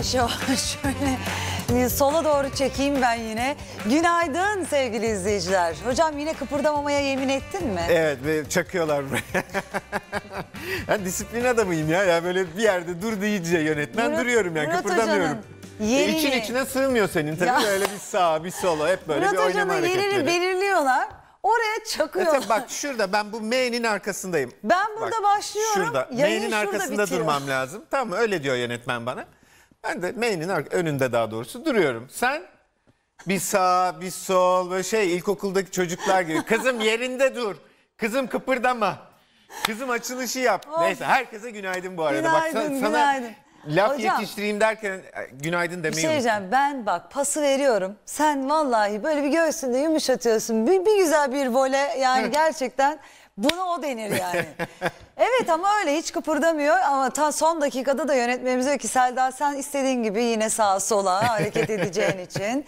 yavaş yavaş şöyle e, sola doğru çekeyim ben yine. Günaydın sevgili izleyiciler. Hocam yine kıpırdamamaya yemin ettin mi? Evet çakıyorlar buraya. ben disiplin adamıyım ya. ya böyle bir yerde dur deyince yönetmen Murat, duruyorum yani Murat kıpırdamıyorum. Hocanın. Yeri... E, için içine sığmıyor senin tabii ya. öyle bir sağ bir sola hep böyle Murat bir oynama hareketleri. Murat Hoca'nın yerini belirliyorlar. Oraya e, çakıyorlar. Evet, bak şurada ben bu M'nin arkasındayım. Ben burada bak, başlıyorum. Şurada. M'nin arkasında biçiyor. durmam lazım. Tamam öyle diyor yönetmen bana. Ben de mainin önünde daha doğrusu duruyorum. Sen bir sağ bir sol böyle şey ilkokuldaki çocuklar gibi. Kızım yerinde dur. Kızım kıpırdama. Kızım açılışı yap. Of. Neyse herkese günaydın bu arada. Günaydın, sana, sana günaydın. laf Hocam. yetiştireyim derken e, günaydın demeyi Bir şey ben bak pası veriyorum. Sen vallahi böyle bir göğsünde yumuşatıyorsun. Bir, bir güzel bir vole yani gerçekten buna o denir yani. Evet ama öyle hiç kıpırdamıyor ama ta son dakikada da yönetmenimiz diyor ki Selda sen istediğin gibi yine sağa sola hareket edeceğin için.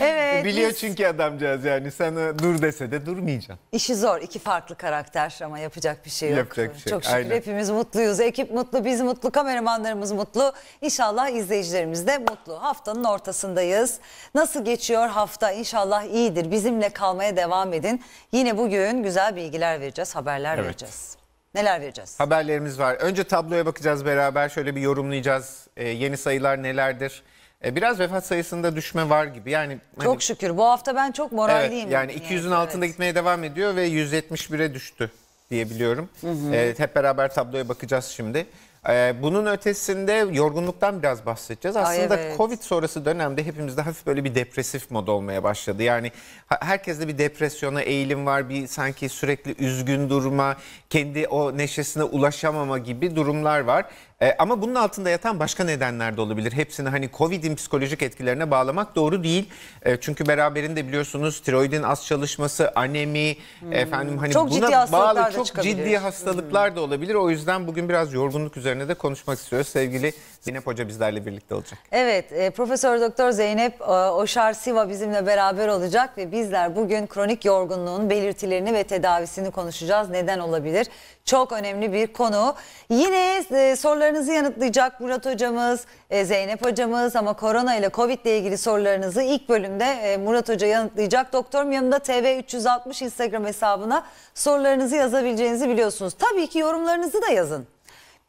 Evet. Biliyor biz... çünkü adamcağız yani sen e, dur dese de durmayacaksın. İşi zor iki farklı karakter ama yapacak bir şey yok. Yapacak bir şey. Çok şükür Aynen. hepimiz mutluyuz. Ekip mutlu, biz mutlu, kameramanlarımız mutlu. İnşallah izleyicilerimiz de mutlu. Haftanın ortasındayız. Nasıl geçiyor hafta? İnşallah iyidir. Bizimle kalmaya devam edin. Yine bugün güzel bilgiler vereceğiz, haberler evet. vereceğiz. Neler vereceğiz? Haberlerimiz var. Önce tabloya bakacağız beraber. Şöyle bir yorumlayacağız. Ee, yeni sayılar nelerdir? Ee, biraz vefat sayısında düşme var gibi. Yani hani, Çok şükür. Bu hafta ben çok moralliyim. Evet, yani 200'ün yani, altında evet. gitmeye devam ediyor ve 171'e düştü diyebiliyorum. Hı hı. Ee, hep beraber tabloya bakacağız şimdi. Ee, bunun ötesinde yorgunluktan biraz bahsedeceğiz. Ay, Aslında evet. Covid sonrası dönemde hepimizde hafif böyle bir depresif mod olmaya başladı. Yani herkeste bir depresyona eğilim var. Bir sanki sürekli üzgün durma, kendi o neşesine ulaşamama gibi durumlar var. E, ama bunun altında yatan başka nedenler de olabilir. Hepsini hani Covid'in psikolojik etkilerine bağlamak doğru değil. E, çünkü beraberinde biliyorsunuz tiroidin az çalışması, anemi, hmm. efendim hani çok buna bağlı çok ciddi hastalıklar hmm. da olabilir. O yüzden bugün biraz yorgunluk üzerine de konuşmak istiyoruz sevgili Zeynep Hoca bizlerle birlikte olacak. Evet, e, Profesör Doktor Zeynep e, Oşar Siva bizimle beraber olacak ve bizler bugün kronik yorgunluğun belirtilerini ve tedavisini konuşacağız. Neden olabilir? Çok önemli bir konu. Yine e, sorularınızı yanıtlayacak Murat hocamız, e, Zeynep hocamız ama korona ile Covid ile ilgili sorularınızı ilk bölümde e, Murat hoca yanıtlayacak. Doktorum yanında TV360 Instagram hesabına sorularınızı yazabileceğinizi biliyorsunuz. Tabii ki yorumlarınızı da yazın.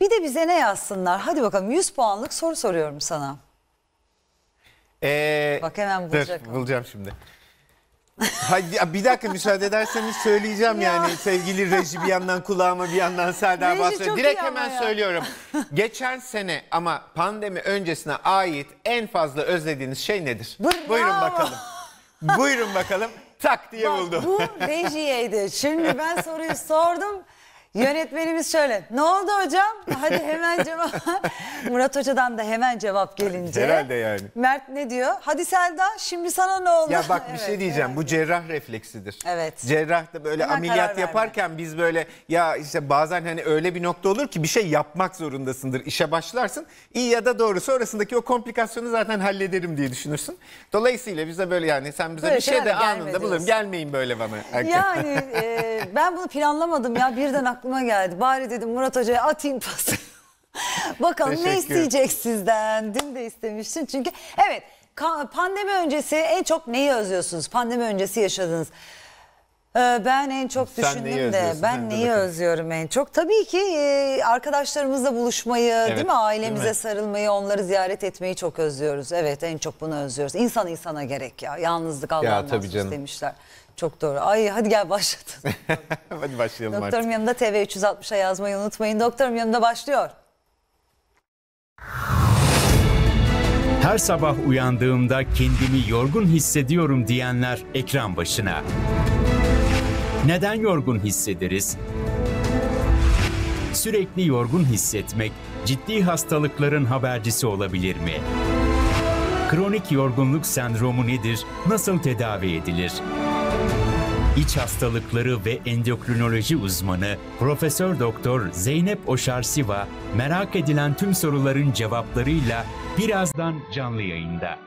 Bir de bize ne yazsınlar? Hadi bakalım 100 puanlık soru soruyorum sana. Ee, Bak hemen bulacak. Dur, bulacağım şimdi. Hadi, bir dakika müsaade ederseniz söyleyeceğim ya. yani sevgili reji bir yandan kulağıma bir yandan Serdar Bahsediyor. Direkt hemen ya. söylüyorum. Geçen sene ama pandemi öncesine ait en fazla özlediğiniz şey nedir? Bravo. Buyurun bakalım. Buyurun bakalım. Tak diye Bak, buldum. Bu rejiyeydi. Şimdi ben soruyu sordum. Yönetmenimiz şöyle. Ne oldu hocam? Hadi hemen cevap. Murat Hoca'dan da hemen cevap gelince. Herhalde yani. Mert ne diyor? Hadi Selda şimdi sana ne oldu? Ya bak bir evet, şey diyeceğim. Evet. Bu cerrah refleksidir. Evet. Cerrah da böyle hemen ameliyat yaparken verme. biz böyle ya işte bazen hani öyle bir nokta olur ki bir şey yapmak zorundasındır. İşe başlarsın. İyi ya da doğru. Sonrasındaki o komplikasyonu zaten hallederim diye düşünürsün. Dolayısıyla bize böyle yani sen bize böyle bir şey de anında bulurum. Gelmeyin böyle bana. Yani e, ben bunu planlamadım ya birden aklıma geldi. Bari dedim Murat Hoca'ya atayım pası. Bakalım Teşekkür. ne isteyecek sizden? Dün de istemiştin çünkü. Evet pandemi öncesi en çok neyi özlüyorsunuz? Pandemi öncesi yaşadınız. Ee, ben en çok Sen düşündüm de ben neyi bakayım. özlüyorum en çok? Tabii ki e, arkadaşlarımızla buluşmayı, evet, değil mi? Ailemize değil mi? sarılmayı, onları ziyaret etmeyi çok özlüyoruz. Evet en çok bunu özlüyoruz. İnsan insana gerek ya. Yalnızlık Allah'ın ya, demişler. Çok doğru. Ay hadi gel başladın. hadi başlayalım Doktorum artık. Doktorum yanında TV 360'a yazmayı unutmayın. Doktorum yanında başlıyor. Her sabah uyandığımda kendimi yorgun hissediyorum diyenler ekran başına. Neden yorgun hissederiz? Sürekli yorgun hissetmek ciddi hastalıkların habercisi olabilir mi? Kronik yorgunluk sendromu nedir? Nasıl tedavi edilir? İç hastalıkları ve endokrinoloji uzmanı Profesör Doktor Zeynep Oşarsiva merak edilen tüm soruların cevaplarıyla birazdan canlı yayında.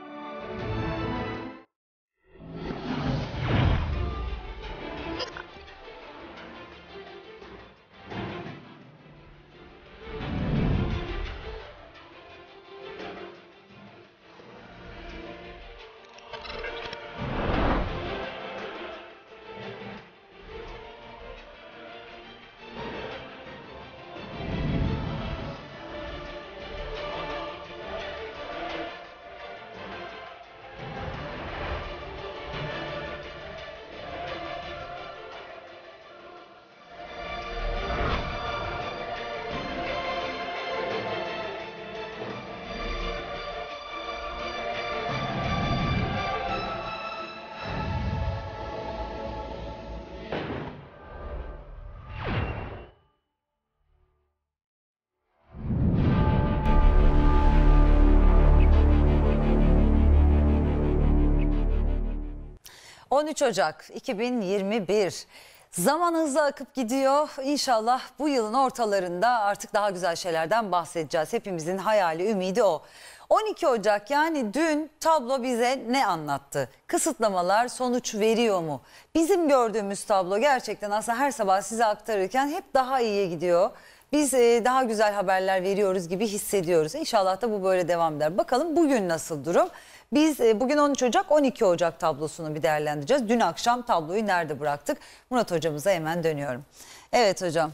13 Ocak 2021. Zaman hızla akıp gidiyor. İnşallah bu yılın ortalarında artık daha güzel şeylerden bahsedeceğiz. Hepimizin hayali, ümidi o. 12 Ocak yani dün tablo bize ne anlattı? Kısıtlamalar sonuç veriyor mu? Bizim gördüğümüz tablo gerçekten aslında her sabah size aktarırken hep daha iyiye gidiyor biz e, daha güzel haberler veriyoruz gibi hissediyoruz. İnşallah da bu böyle devam eder. Bakalım bugün nasıl durum? Biz e, bugün 13 Ocak 12 Ocak tablosunu bir değerlendireceğiz. Dün akşam tabloyu nerede bıraktık? Murat hocamıza hemen dönüyorum. Evet hocam.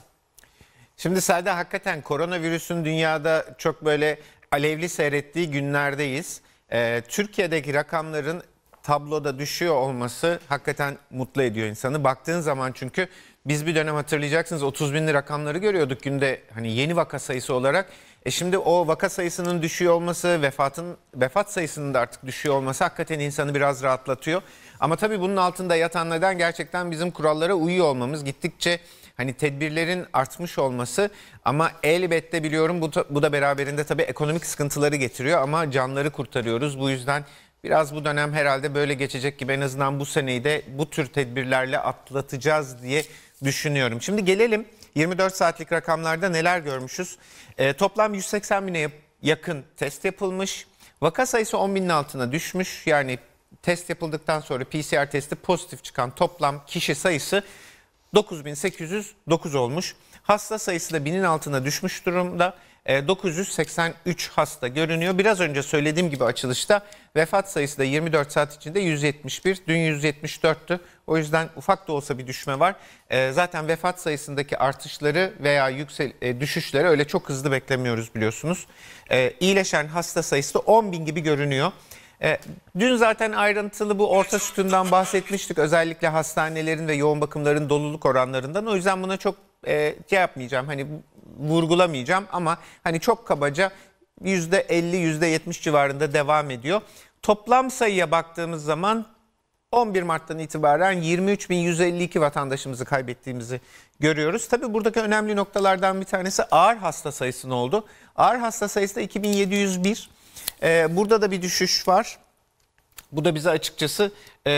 Şimdi Selda hakikaten koronavirüsün dünyada çok böyle alevli seyrettiği günlerdeyiz. Ee, Türkiye'deki rakamların tabloda düşüyor olması hakikaten mutlu ediyor insanı. Baktığın zaman çünkü biz bir dönem hatırlayacaksınız 30 binli rakamları görüyorduk günde hani yeni vaka sayısı olarak. E şimdi o vaka sayısının düşüyor olması, vefatın vefat sayısının da artık düşüyor olması hakikaten insanı biraz rahatlatıyor. Ama tabii bunun altında yatan neden gerçekten bizim kurallara uyuyor olmamız. Gittikçe hani tedbirlerin artmış olması ama elbette biliyorum bu, bu da beraberinde tabii ekonomik sıkıntıları getiriyor ama canları kurtarıyoruz. Bu yüzden biraz bu dönem herhalde böyle geçecek gibi en azından bu seneyi de bu tür tedbirlerle atlatacağız diye düşünüyorum. Şimdi gelelim 24 saatlik rakamlarda neler görmüşüz. E, toplam 180 bine yakın test yapılmış. Vaka sayısı 10 binin altına düşmüş. Yani test yapıldıktan sonra PCR testi pozitif çıkan toplam kişi sayısı 9809 olmuş. Hasta sayısı da binin altına düşmüş durumda. 983 e, hasta görünüyor. Biraz önce söylediğim gibi açılışta vefat sayısı da 24 saat içinde 171, dün 174'tü. O yüzden ufak da olsa bir düşme var. E, zaten vefat sayısındaki artışları veya yüksel e, düşüşleri öyle çok hızlı beklemiyoruz biliyorsunuz. İyileşen hasta sayısı da 10 bin gibi görünüyor. dün zaten ayrıntılı bu orta sütundan bahsetmiştik. Özellikle hastanelerin ve yoğun bakımların doluluk oranlarından. O yüzden buna çok e, şey yapmayacağım hani vurgulamayacağım ama hani çok kabaca %50-%70 civarında devam ediyor. Toplam sayıya baktığımız zaman 11 Mart'tan itibaren 23.152 vatandaşımızı kaybettiğimizi görüyoruz. Tabii buradaki önemli noktalardan bir tanesi ağır hasta sayısı ne oldu? Ağır hasta sayısı da 2701. Ee, burada da bir düşüş var. Bu da bize açıkçası e,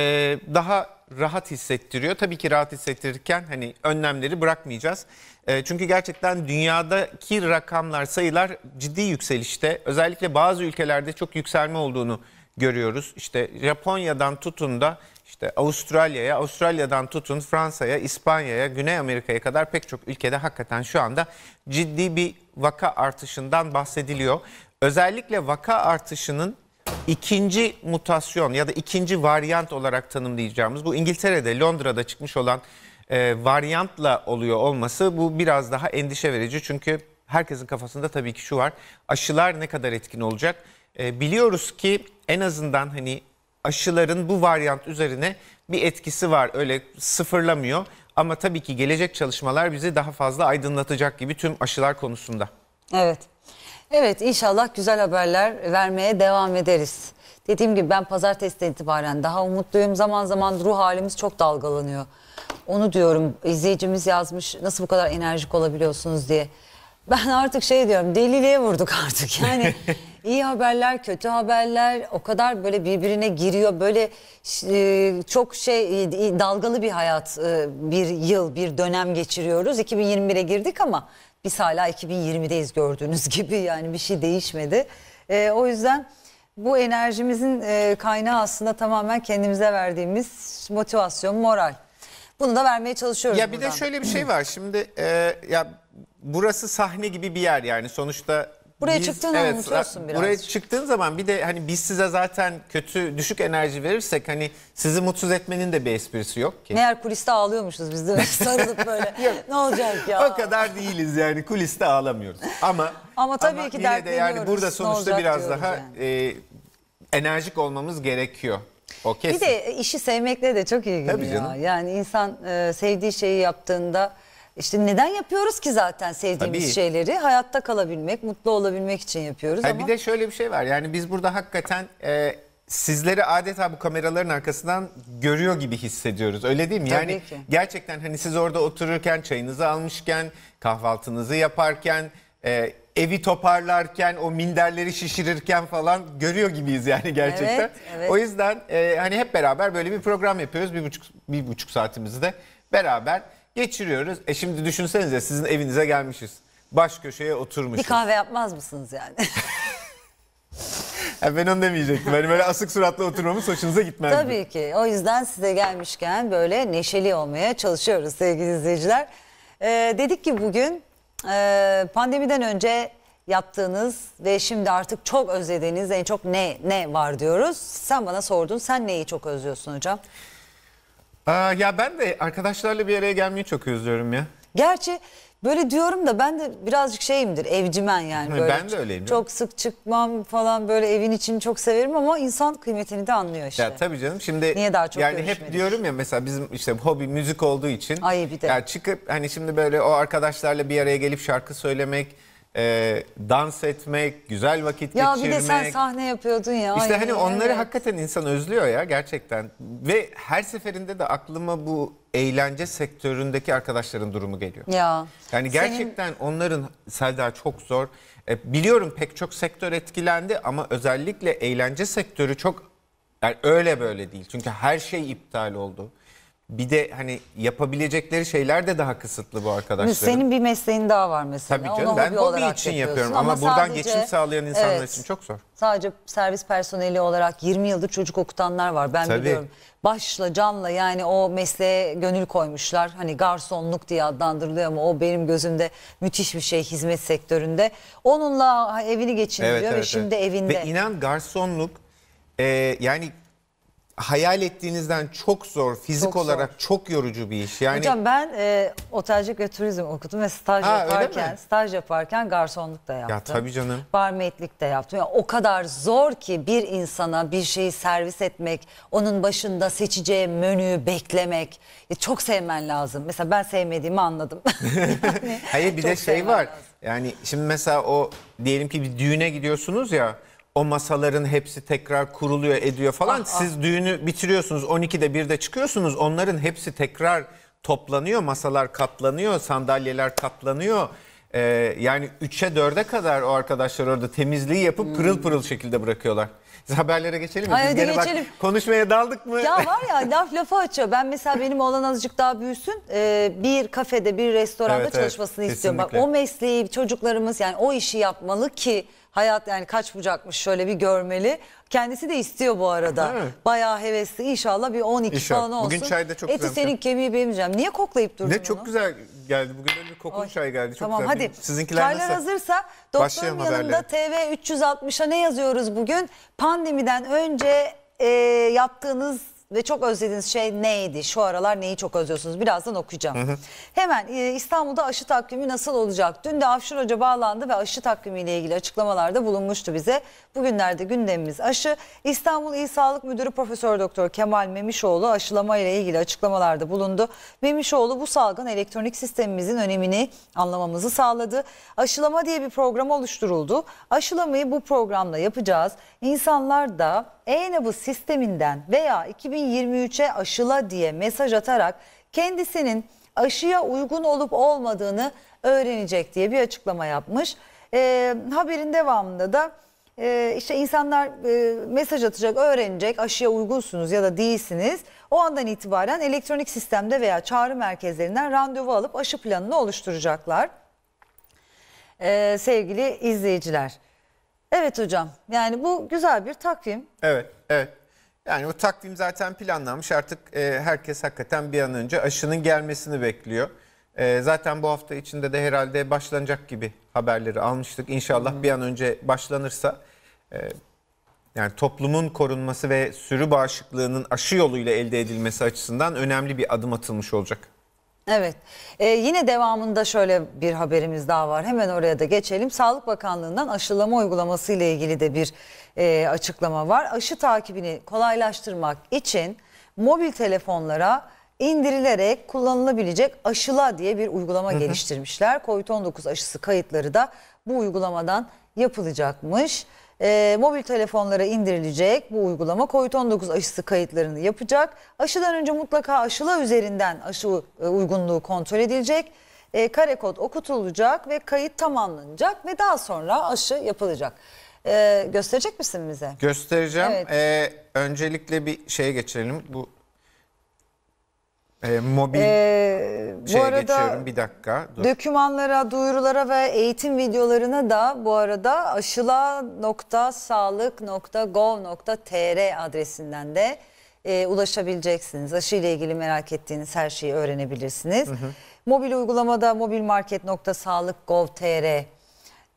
daha rahat hissettiriyor. Tabii ki rahat hissettirirken hani önlemleri bırakmayacağız. E, çünkü gerçekten dünyadaki rakamlar, sayılar ciddi yükselişte. Özellikle bazı ülkelerde çok yükselme olduğunu görüyoruz. İşte Japonya'dan tutun da işte Avustralya'ya, Avustralya'dan tutun Fransa'ya, İspanya'ya, Güney Amerika'ya kadar pek çok ülkede hakikaten şu anda ciddi bir vaka artışından bahsediliyor. Özellikle vaka artışının ikinci mutasyon ya da ikinci varyant olarak tanımlayacağımız bu İngiltere'de Londra'da çıkmış olan e, varyantla oluyor olması bu biraz daha endişe verici. Çünkü herkesin kafasında tabii ki şu var aşılar ne kadar etkin olacak? E, biliyoruz ki en azından hani aşıların bu varyant üzerine bir etkisi var öyle sıfırlamıyor. Ama tabii ki gelecek çalışmalar bizi daha fazla aydınlatacak gibi tüm aşılar konusunda. Evet. Evet inşallah güzel haberler vermeye devam ederiz. Dediğim gibi ben pazartesiden itibaren daha umutluyum. Zaman zaman ruh halimiz çok dalgalanıyor. Onu diyorum izleyicimiz yazmış nasıl bu kadar enerjik olabiliyorsunuz diye. Ben artık şey diyorum deliliğe vurduk artık yani. iyi haberler, kötü haberler o kadar böyle birbirine giriyor. Böyle e, çok şey e, dalgalı bir hayat, e, bir yıl, bir dönem geçiriyoruz. 2021'e girdik ama biz hala 2020'deyiz gördüğünüz gibi yani bir şey değişmedi. E, o yüzden bu enerjimizin e, kaynağı aslında tamamen kendimize verdiğimiz motivasyon, moral. Bunu da vermeye çalışıyoruz. Ya bir buradan. de şöyle bir şey var. Şimdi e, ya burası sahne gibi bir yer yani sonuçta Buraya biz, çıktığını evet, unutuyorsun biraz. Buraya çıktığın zaman bir de hani biz size zaten kötü düşük enerji verirsek hani sizi mutsuz etmenin de bir esprisi yok ki. Meğer kuliste ağlıyormuşuz biz de sarılıp böyle ne olacak ya. O kadar değiliz yani kuliste ağlamıyoruz ama. Ama tabii ama ki yine de yani burada sonuçta biraz daha yani. e, enerjik olmamız gerekiyor. O kesin. Bir de işi sevmekle de çok ilgili Tabii ya. Yani insan e, sevdiği şeyi yaptığında işte neden yapıyoruz ki zaten sevdiğimiz Tabii. şeyleri? Hayatta kalabilmek, mutlu olabilmek için yapıyoruz ha, ama. Bir de şöyle bir şey var. Yani biz burada hakikaten e, sizleri adeta bu kameraların arkasından görüyor gibi hissediyoruz. Öyle değil mi? Tabii yani ki. gerçekten hani siz orada otururken, çayınızı almışken, kahvaltınızı yaparken, e, evi toparlarken, o minderleri şişirirken falan görüyor gibiyiz yani gerçekten. Evet, evet. O yüzden e, hani hep beraber böyle bir program yapıyoruz. Bir buçuk, bir buçuk saatimizi de beraber geçiriyoruz. E şimdi düşünsenize sizin evinize gelmişiz. Baş köşeye oturmuşuz. Bir kahve yapmaz mısınız yani? ben onu demeyecektim. Hani böyle asık suratla oturmamız hoşunuza gitmez. Tabii ki. O yüzden size gelmişken böyle neşeli olmaya çalışıyoruz sevgili izleyiciler. Ee, dedik ki bugün e, pandemiden önce yaptığınız ve şimdi artık çok özlediğiniz en çok ne ne var diyoruz. Sen bana sordun. Sen neyi çok özlüyorsun hocam? Aa, ya ben de arkadaşlarla bir araya gelmeyi çok özlüyorum ya. Gerçi böyle diyorum da ben de birazcık şeyimdir evcimen yani. Böyle ben de öyleyim. Çok sık çıkmam falan böyle evin içini çok severim ama insan kıymetini de anlıyor işte. Ya tabii canım şimdi Niye daha çok yani hep diyorum ya mesela bizim işte hobi müzik olduğu için. Ay bir de. Ya çıkıp hani şimdi böyle o arkadaşlarla bir araya gelip şarkı söylemek e, dans etmek, güzel vakit ya geçirmek. Ya bir de sen sahne yapıyordun ya. İşte hani onları evet. hakikaten insan özlüyor ya gerçekten. Ve her seferinde de aklıma bu eğlence sektöründeki arkadaşların durumu geliyor. Ya. Yani gerçekten senin... onların Selda çok zor. E, biliyorum pek çok sektör etkilendi ama özellikle eğlence sektörü çok yani öyle böyle değil. Çünkü her şey iptal oldu bir de hani yapabilecekleri şeyler de daha kısıtlı bu arkadaşların. Senin bir mesleğin daha var mesela. Tabii canım Onu ben hobi için yapıyorum ama, ama buradan geçim sağlayan insanlar evet, için çok zor. Sadece servis personeli olarak 20 yıldır çocuk okutanlar var ben Tabii. biliyorum. Başla canla yani o mesleğe gönül koymuşlar. Hani garsonluk diye adlandırılıyor ama o benim gözümde müthiş bir şey hizmet sektöründe. Onunla evini geçiniyor evet, evet, ve şimdi evet. evinde. Ve inan garsonluk e, yani hayal ettiğinizden çok zor, fizik çok olarak zor. çok yorucu bir iş. Yani Hocam ben e, otelcilik ve turizm okudum ve staj ha, yaparken staj yaparken garsonluk da yaptım. Ya tabii canım. Barmaidlik de yaptım. Yani o kadar zor ki bir insana bir şeyi servis etmek, onun başında seçeceği menüyü beklemek. Ya e, çok sevmen lazım. Mesela ben sevmediğimi anladım. yani, Hayır bir de şey var. Lazım. Yani şimdi mesela o diyelim ki bir düğüne gidiyorsunuz ya o masaların hepsi tekrar kuruluyor ediyor falan. Ah, ah. Siz düğünü bitiriyorsunuz 12'de 1'de çıkıyorsunuz onların hepsi tekrar toplanıyor. Masalar katlanıyor sandalyeler katlanıyor. Ee, yani 3'e 4'e kadar o arkadaşlar orada temizliği yapıp hmm. pırıl pırıl şekilde bırakıyorlar. Biz haberlere geçelim mi? Biz gene bak geçelim. konuşmaya daldık mı? Ya var ya laf lafa açıyor. Ben mesela benim oğlan azıcık daha büyüsün. E, bir kafede bir restoranda evet, çalışmasını evet, istiyorum. Bak o mesleği çocuklarımız yani o işi yapmalı ki hayat yani kaç bucakmış şöyle bir görmeli. Kendisi de istiyor bu arada. Değil Bayağı hevesli inşallah bir 12 İnşallah. falan olsun. Bugün çayda çok Eti güzel. senin kemiği benim canım. Niye koklayıp durdun Ne onu? çok güzel geldi. Bugün böyle bir kokulu Oy. çay geldi. Çok tamam güzel. hadi. Sizinkiler Çaylar nasıl? hazırsa doktorun Başlayalım yanında TV 360'a ne yazıyoruz bugün? Pandemiden önce e, yaptığınız ve çok özlediğiniz şey neydi? Şu aralar neyi çok özlüyorsunuz? Birazdan okuyacağım. Hı hı. Hemen e, İstanbul'da aşı takvimi nasıl olacak? Dün de Afşin Hoca bağlandı ve aşı takvimiyle ilgili açıklamalarda bulunmuştu bize. Bugünlerde gündemimiz aşı. İstanbul İl Sağlık Müdürü Profesör Doktor Kemal Memişoğlu aşılama ile ilgili açıklamalarda bulundu. Memişoğlu bu salgın elektronik sistemimizin önemini anlamamızı sağladı. Aşılama diye bir program oluşturuldu. Aşılamayı bu programla yapacağız. İnsanlar da e-nabız sisteminden veya 2023'e aşıla diye mesaj atarak kendisinin aşıya uygun olup olmadığını öğrenecek diye bir açıklama yapmış. E, haberin devamında da e, işte insanlar e, mesaj atacak, öğrenecek, aşıya uygunsunuz ya da değilsiniz. O andan itibaren elektronik sistemde veya çağrı merkezlerinden randevu alıp aşı planını oluşturacaklar. E, sevgili izleyiciler. Evet hocam yani bu güzel bir takvim. Evet, evet. Yani o takvim zaten planlanmış artık e, herkes hakikaten bir an önce aşının gelmesini bekliyor. E, zaten bu hafta içinde de herhalde başlanacak gibi haberleri almıştık. İnşallah bir an önce başlanırsa ee, yani toplumun korunması ve sürü bağışıklığının aşı yoluyla elde edilmesi açısından önemli bir adım atılmış olacak. Evet ee, yine devamında şöyle bir haberimiz daha var hemen oraya da geçelim. Sağlık Bakanlığı'ndan aşılama uygulaması ile ilgili de bir e, açıklama var. Aşı takibini kolaylaştırmak için mobil telefonlara indirilerek kullanılabilecek aşıla diye bir uygulama hı hı. geliştirmişler. Covid-19 aşısı kayıtları da bu uygulamadan yapılacakmış. E, mobil telefonlara indirilecek bu uygulama COVID-19 aşısı kayıtlarını yapacak. Aşıdan önce mutlaka aşıla üzerinden aşı e, uygunluğu kontrol edilecek. E, kare kod okutulacak ve kayıt tamamlanacak ve daha sonra aşı yapılacak. E, gösterecek misin bize? Göstereceğim. Evet. Ee, öncelikle bir şeye geçelim Bu e, mobil ee, şeye bu arada geçiyorum bir dakika. Dur. Dökümanlara, duyurulara ve eğitim videolarına da bu arada aşıla.sağlık.gov.tr adresinden de e, ulaşabileceksiniz. Aşı ile ilgili merak ettiğiniz her şeyi öğrenebilirsiniz. Hı hı. Mobil uygulamada mobilmarket.sağlık.gov.tr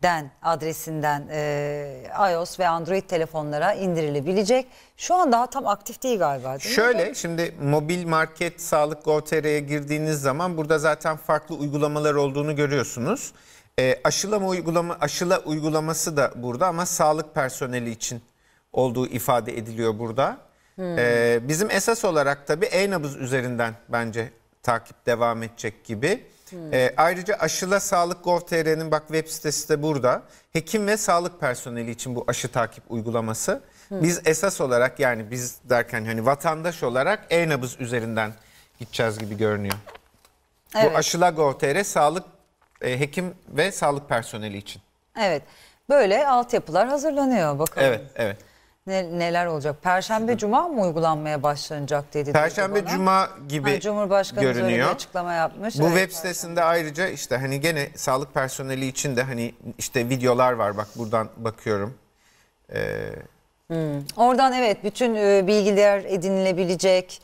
den adresinden e, iOS ve Android telefonlara indirilebilecek. Şu an daha tam aktif değil galiba değil Şöyle mi? şimdi mobil market sağlık gov.tr'ye girdiğiniz zaman burada zaten farklı uygulamalar olduğunu görüyorsunuz. E, aşılama uygulama aşıla uygulaması da burada ama sağlık personeli için olduğu ifade ediliyor burada. Hmm. E, bizim esas olarak tabii e-nabız üzerinden bence takip devam edecek gibi. E, ayrıca aşıla sağlık gov.tr'nin bak web sitesi de burada. Hekim ve sağlık personeli için bu aşı takip uygulaması. Hmm. Biz esas olarak yani biz derken hani vatandaş olarak e-nabız üzerinden gideceğiz gibi görünüyor. Evet. Bu aşıla gov.tr sağlık e, hekim ve sağlık personeli için. Evet. Böyle altyapılar hazırlanıyor bakalım. Evet, evet ne, neler olacak? Perşembe cuma mı uygulanmaya başlanacak dedi. Perşembe cuma gibi yani Cumhurbaşkanı görünüyor. Öyle bir açıklama yapmış. Bu evet, web sitesinde Perşembe. ayrıca işte hani gene sağlık personeli için de hani işte videolar var bak buradan bakıyorum. Ee... Hmm. Oradan evet bütün e, bilgiler edinilebilecek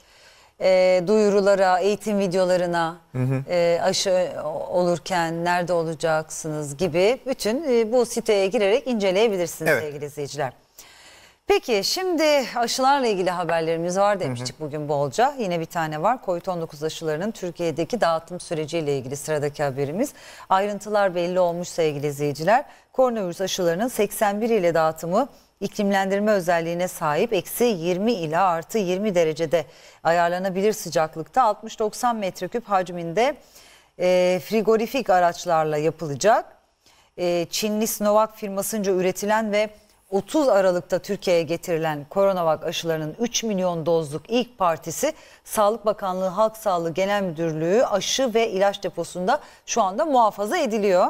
e, duyurulara, eğitim videolarına hı hı. E, aşı olurken nerede olacaksınız gibi bütün e, bu siteye girerek inceleyebilirsiniz evet. sevgili izleyiciler. Peki şimdi aşılarla ilgili haberlerimiz var demiştik hı hı. bugün bolca. Yine bir tane var. Covid-19 aşılarının Türkiye'deki dağıtım süreciyle ilgili sıradaki haberimiz. Ayrıntılar belli olmuş sevgili izleyiciler. Koronavirüs aşılarının 81 ile dağıtımı iklimlendirme özelliğine sahip eksi 20 ila artı 20 derecede ayarlanabilir sıcaklıkta 60-90 metreküp hacminde e, frigorifik araçlarla yapılacak. E, Çinli Sinovac firmasınca üretilen ve 30 Aralık'ta Türkiye'ye getirilen koronavak aşılarının 3 milyon dozluk ilk partisi Sağlık Bakanlığı Halk Sağlığı Genel Müdürlüğü aşı ve ilaç deposunda şu anda muhafaza ediliyor.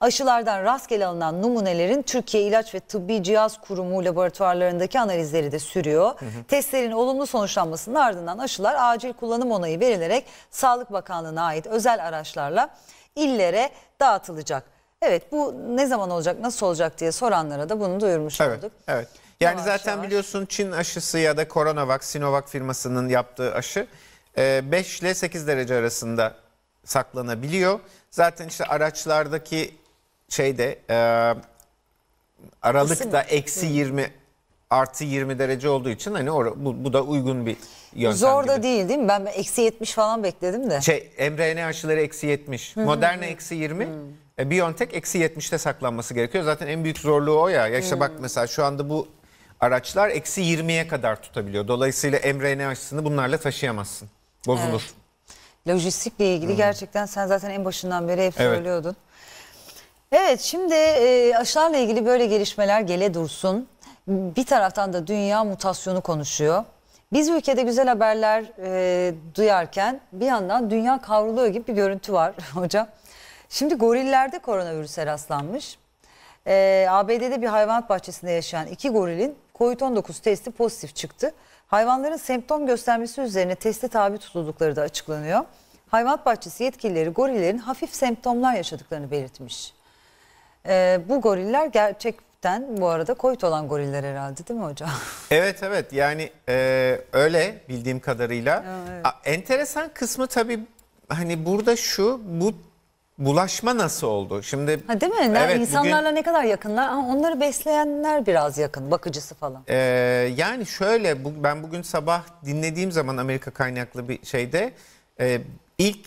Aşılardan rastgele alınan numunelerin Türkiye İlaç ve Tıbbi Cihaz Kurumu laboratuvarlarındaki analizleri de sürüyor. Hı hı. Testlerin olumlu sonuçlanmasının ardından aşılar acil kullanım onayı verilerek Sağlık Bakanlığı'na ait özel araçlarla illere dağıtılacak. Evet bu ne zaman olacak nasıl olacak diye soranlara da bunu duyurmuş evet, olduk. Evet. Yani yavaş zaten yavaş. biliyorsun Çin aşısı ya da CoronaVac, Sinovac firmasının yaptığı aşı 5 e, ile 8 derece arasında saklanabiliyor. Zaten işte araçlardaki şeyde e, aralıkta eksi 20 artı 20 derece olduğu için hani or bu, bu da uygun bir yöntem. Zor gibi. da değil değil mi? Ben eksi 70 falan bekledim de. Şey mRNA aşıları eksi 70. Moderna eksi 20. Hı -hı. E, Biontech eksi 70'te saklanması gerekiyor. Zaten en büyük zorluğu o ya. Ya işte hmm. bak mesela şu anda bu araçlar eksi 20'ye kadar tutabiliyor. Dolayısıyla mRNA aşısını bunlarla taşıyamazsın. Bozulur. Evet. Lojistikle ilgili hmm. gerçekten sen zaten en başından beri hep evet. söylüyordun. Evet şimdi e, aşılarla ilgili böyle gelişmeler gele dursun. Bir taraftan da dünya mutasyonu konuşuyor. Biz ülkede güzel haberler e, duyarken bir yandan dünya kavruluyor gibi bir görüntü var hocam. Şimdi gorillerde koronavirüse rastlanmış. Ee, ABD'de bir hayvanat bahçesinde yaşayan iki gorilin COVID-19 testi pozitif çıktı. Hayvanların semptom göstermesi üzerine teste tabi tutuldukları da açıklanıyor. Hayvanat bahçesi yetkilileri gorillerin hafif semptomlar yaşadıklarını belirtmiş. Ee, bu goriller gerçekten bu arada COVID olan goriller herhalde değil mi hocam? Evet evet yani e, öyle bildiğim kadarıyla. Evet. A, enteresan kısmı tabii hani burada şu bu bulaşma nasıl oldu? Şimdi ha değil mi? Evet, İnsanlarla bugün, ne kadar yakınlar? onları besleyenler biraz yakın, bakıcısı falan. E, yani şöyle bu, ben bugün sabah dinlediğim zaman Amerika kaynaklı bir şeyde e, ilk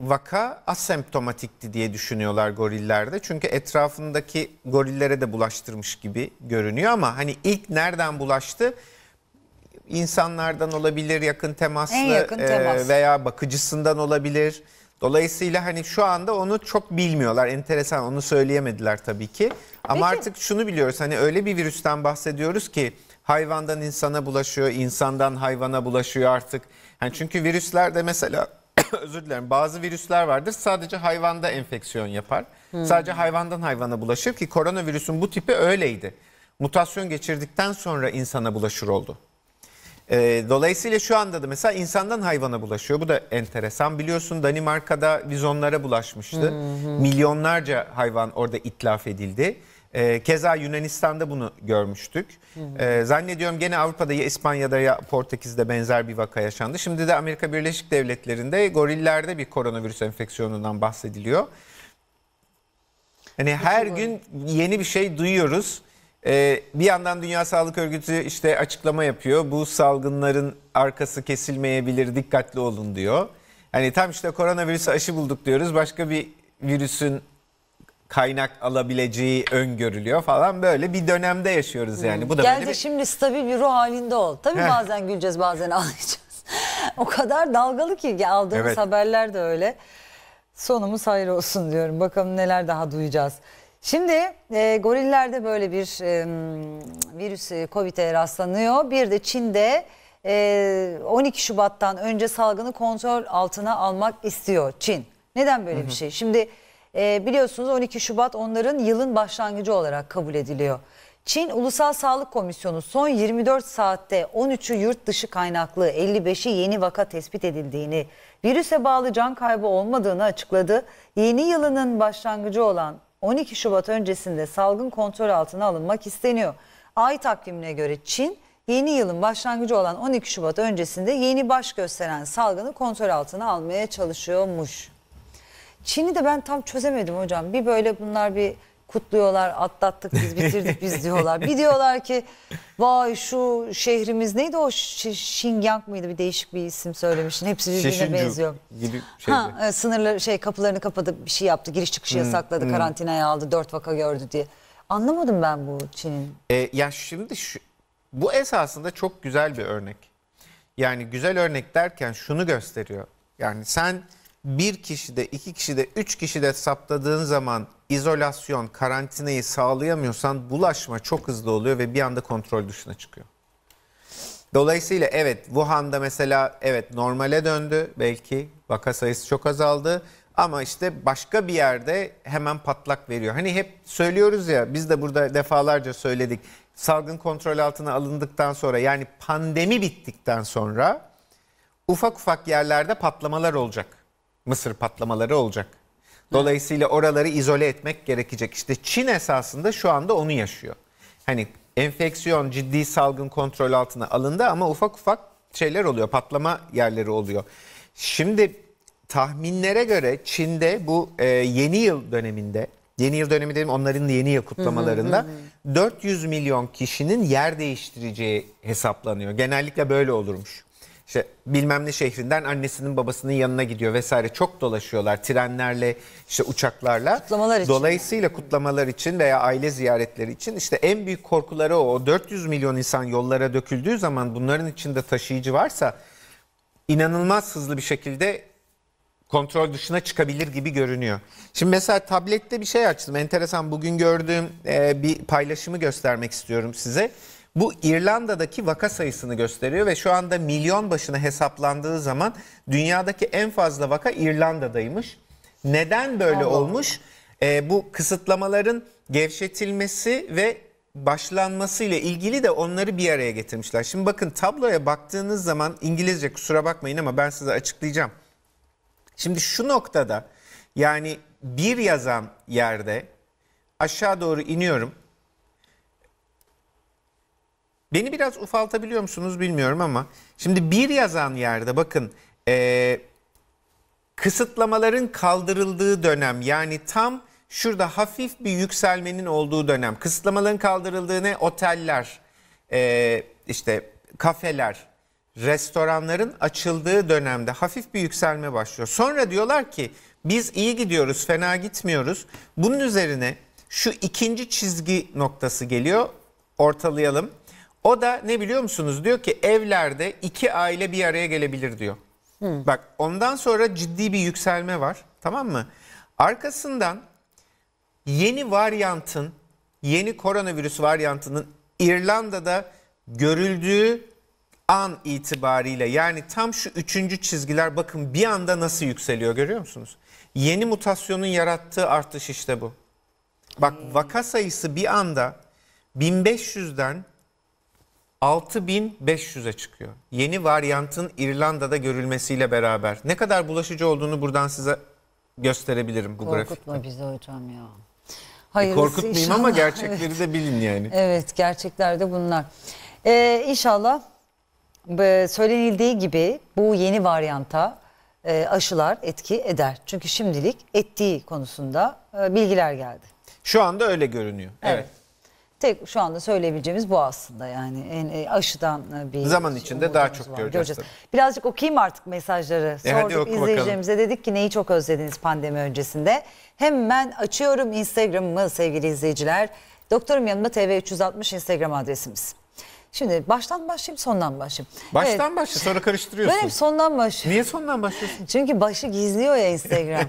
vaka asemptomatikti diye düşünüyorlar gorillerde. Çünkü etrafındaki gorillere de bulaştırmış gibi görünüyor ama hani ilk nereden bulaştı? İnsanlardan olabilir, yakın temaslı en yakın e, temas. e, veya bakıcısından olabilir. Dolayısıyla hani şu anda onu çok bilmiyorlar. Enteresan onu söyleyemediler tabii ki. Ama Peki. artık şunu biliyoruz hani öyle bir virüsten bahsediyoruz ki hayvandan insana bulaşıyor, insandan hayvana bulaşıyor artık. Yani çünkü de mesela özür dilerim bazı virüsler vardır sadece hayvanda enfeksiyon yapar. Hmm. Sadece hayvandan hayvana bulaşır ki koronavirüsün bu tipi öyleydi. Mutasyon geçirdikten sonra insana bulaşır oldu. E, dolayısıyla şu anda da mesela insandan hayvana bulaşıyor. Bu da enteresan. Biliyorsun Danimarka'da bizonlara bulaşmıştı. Hı hı. Milyonlarca hayvan orada itlaf edildi. E, keza Yunanistan'da bunu görmüştük. Hı hı. E, zannediyorum gene Avrupa'da ya İspanya'da ya Portekiz'de benzer bir vaka yaşandı. Şimdi de Amerika Birleşik Devletleri'nde gorillerde bir koronavirüs enfeksiyonundan bahsediliyor. Hani her gün yeni bir şey duyuyoruz. Ee, bir yandan Dünya Sağlık Örgütü işte açıklama yapıyor. Bu salgınların arkası kesilmeyebilir, dikkatli olun diyor. Hani tam işte koronavirüs aşı bulduk diyoruz. Başka bir virüsün kaynak alabileceği öngörülüyor falan böyle bir dönemde yaşıyoruz yani. Bu da Gel de bir... şimdi stabil bir ruh halinde ol. Tabii Heh. bazen güleceğiz bazen ağlayacağız. o kadar dalgalı ki aldığımız Evet. haberler de öyle. Sonumuz hayır olsun diyorum. Bakalım neler daha duyacağız. Şimdi e, gorillerde böyle bir e, virüs COVID'e rastlanıyor. Bir de Çin'de e, 12 Şubat'tan önce salgını kontrol altına almak istiyor Çin. Neden böyle bir şey? Şimdi e, biliyorsunuz 12 Şubat onların yılın başlangıcı olarak kabul ediliyor. Çin Ulusal Sağlık Komisyonu son 24 saatte 13'ü yurt dışı kaynaklı 55'i yeni vaka tespit edildiğini, virüse bağlı can kaybı olmadığını açıkladı. Yeni yılının başlangıcı olan 12 Şubat öncesinde salgın kontrol altına alınmak isteniyor. Ay takvimine göre Çin yeni yılın başlangıcı olan 12 Şubat öncesinde yeni baş gösteren salgını kontrol altına almaya çalışıyormuş. Çin'i de ben tam çözemedim hocam. Bir böyle bunlar bir kutluyorlar. Atlattık biz bitirdik biz diyorlar. Bir diyorlar ki vay şu şehrimiz neydi o Ş mıydı bir değişik bir isim söylemişsin. Hepsi birbirine Şişincu benziyor. Gibi ha, e, sınırları şey kapılarını kapadı bir şey yaptı. Giriş çıkışı hmm, yasakladı hmm. karantinaya aldı dört vaka gördü diye. Anlamadım ben bu Çin'in. E, ya şimdi şu, bu esasında çok güzel bir örnek. Yani güzel örnek derken şunu gösteriyor. Yani sen bir kişide, iki kişide, üç kişide saptadığın zaman izolasyon, karantinayı sağlayamıyorsan bulaşma çok hızlı oluyor ve bir anda kontrol dışına çıkıyor. Dolayısıyla evet Wuhan'da mesela evet normale döndü belki vaka sayısı çok azaldı ama işte başka bir yerde hemen patlak veriyor. Hani hep söylüyoruz ya biz de burada defalarca söyledik. Salgın kontrol altına alındıktan sonra yani pandemi bittikten sonra ufak ufak yerlerde patlamalar olacak. Mısır patlamaları olacak. Dolayısıyla oraları izole etmek gerekecek. İşte Çin esasında şu anda onu yaşıyor. Hani enfeksiyon ciddi salgın kontrol altına alındı ama ufak ufak şeyler oluyor. Patlama yerleri oluyor. Şimdi tahminlere göre Çin'de bu e, yeni yıl döneminde Yeni yıl dönemi dedim onların yeni yıl kutlamalarında 400 milyon kişinin yer değiştireceği hesaplanıyor. Genellikle böyle olurmuş işte bilmem ne şehrinden annesinin babasının yanına gidiyor vesaire çok dolaşıyorlar trenlerle işte uçaklarla. Kutlamalar için. Dolayısıyla kutlamalar için veya aile ziyaretleri için işte en büyük korkuları o. o 400 milyon insan yollara döküldüğü zaman bunların içinde taşıyıcı varsa inanılmaz hızlı bir şekilde kontrol dışına çıkabilir gibi görünüyor. Şimdi mesela tablette bir şey açtım. Enteresan bugün gördüğüm e, bir paylaşımı göstermek istiyorum size. Bu İrlanda'daki vaka sayısını gösteriyor ve şu anda milyon başına hesaplandığı zaman dünyadaki en fazla vaka İrlanda'daymış. Neden böyle Allah. olmuş? E, bu kısıtlamaların gevşetilmesi ve başlanması ile ilgili de onları bir araya getirmişler. Şimdi bakın tabloya baktığınız zaman İngilizce kusura bakmayın ama ben size açıklayacağım. Şimdi şu noktada yani bir yazan yerde aşağı doğru iniyorum. Beni biraz ufaltabiliyor musunuz bilmiyorum ama şimdi bir yazan yerde bakın e, kısıtlamaların kaldırıldığı dönem yani tam şurada hafif bir yükselmenin olduğu dönem kısıtlamaların kaldırıldığı ne oteller e, işte kafeler restoranların açıldığı dönemde hafif bir yükselme başlıyor. Sonra diyorlar ki biz iyi gidiyoruz fena gitmiyoruz. Bunun üzerine şu ikinci çizgi noktası geliyor ortalayalım. O da ne biliyor musunuz? Diyor ki evlerde iki aile bir araya gelebilir diyor. Hı. Bak ondan sonra ciddi bir yükselme var. Tamam mı? Arkasından yeni varyantın, yeni koronavirüs varyantının İrlanda'da görüldüğü an itibariyle yani tam şu üçüncü çizgiler bakın bir anda nasıl yükseliyor görüyor musunuz? Yeni mutasyonun yarattığı artış işte bu. Bak vaka sayısı bir anda 1500'den 6500'e çıkıyor. Yeni varyantın İrlanda'da görülmesiyle beraber. Ne kadar bulaşıcı olduğunu buradan size gösterebilirim bu Korkutma grafikte. Korkutma bizi hocam ya. E, Hayırlısı Korkutmayayım inşallah. ama gerçekleri evet. de bilin yani. Evet gerçekler de bunlar. Ee, inşallah e, söylenildiği gibi bu yeni varyanta e, aşılar etki eder. Çünkü şimdilik ettiği konusunda bilgiler geldi. Şu anda öyle görünüyor. Evet. evet. Tek şu anda söyleyebileceğimiz bu aslında yani en e, aşıdan e, bir zaman içinde daha çok var. göreceğiz. göreceğiz. Birazcık okuyayım artık mesajları. E Sorduk izleyicilerimize bakalım. dedik ki neyi çok özlediniz pandemi öncesinde. Hemen açıyorum Instagram'ımı sevgili izleyiciler. Doktorum yanımda TV360 Instagram adresimiz. Şimdi baştan başlayayım sondan başlayayım. Baştan evet. başla sonra karıştırıyorsun. Ben hep sondan başlıyorum. Niye sondan başlıyorsun? Çünkü başı gizliyor ya Instagram.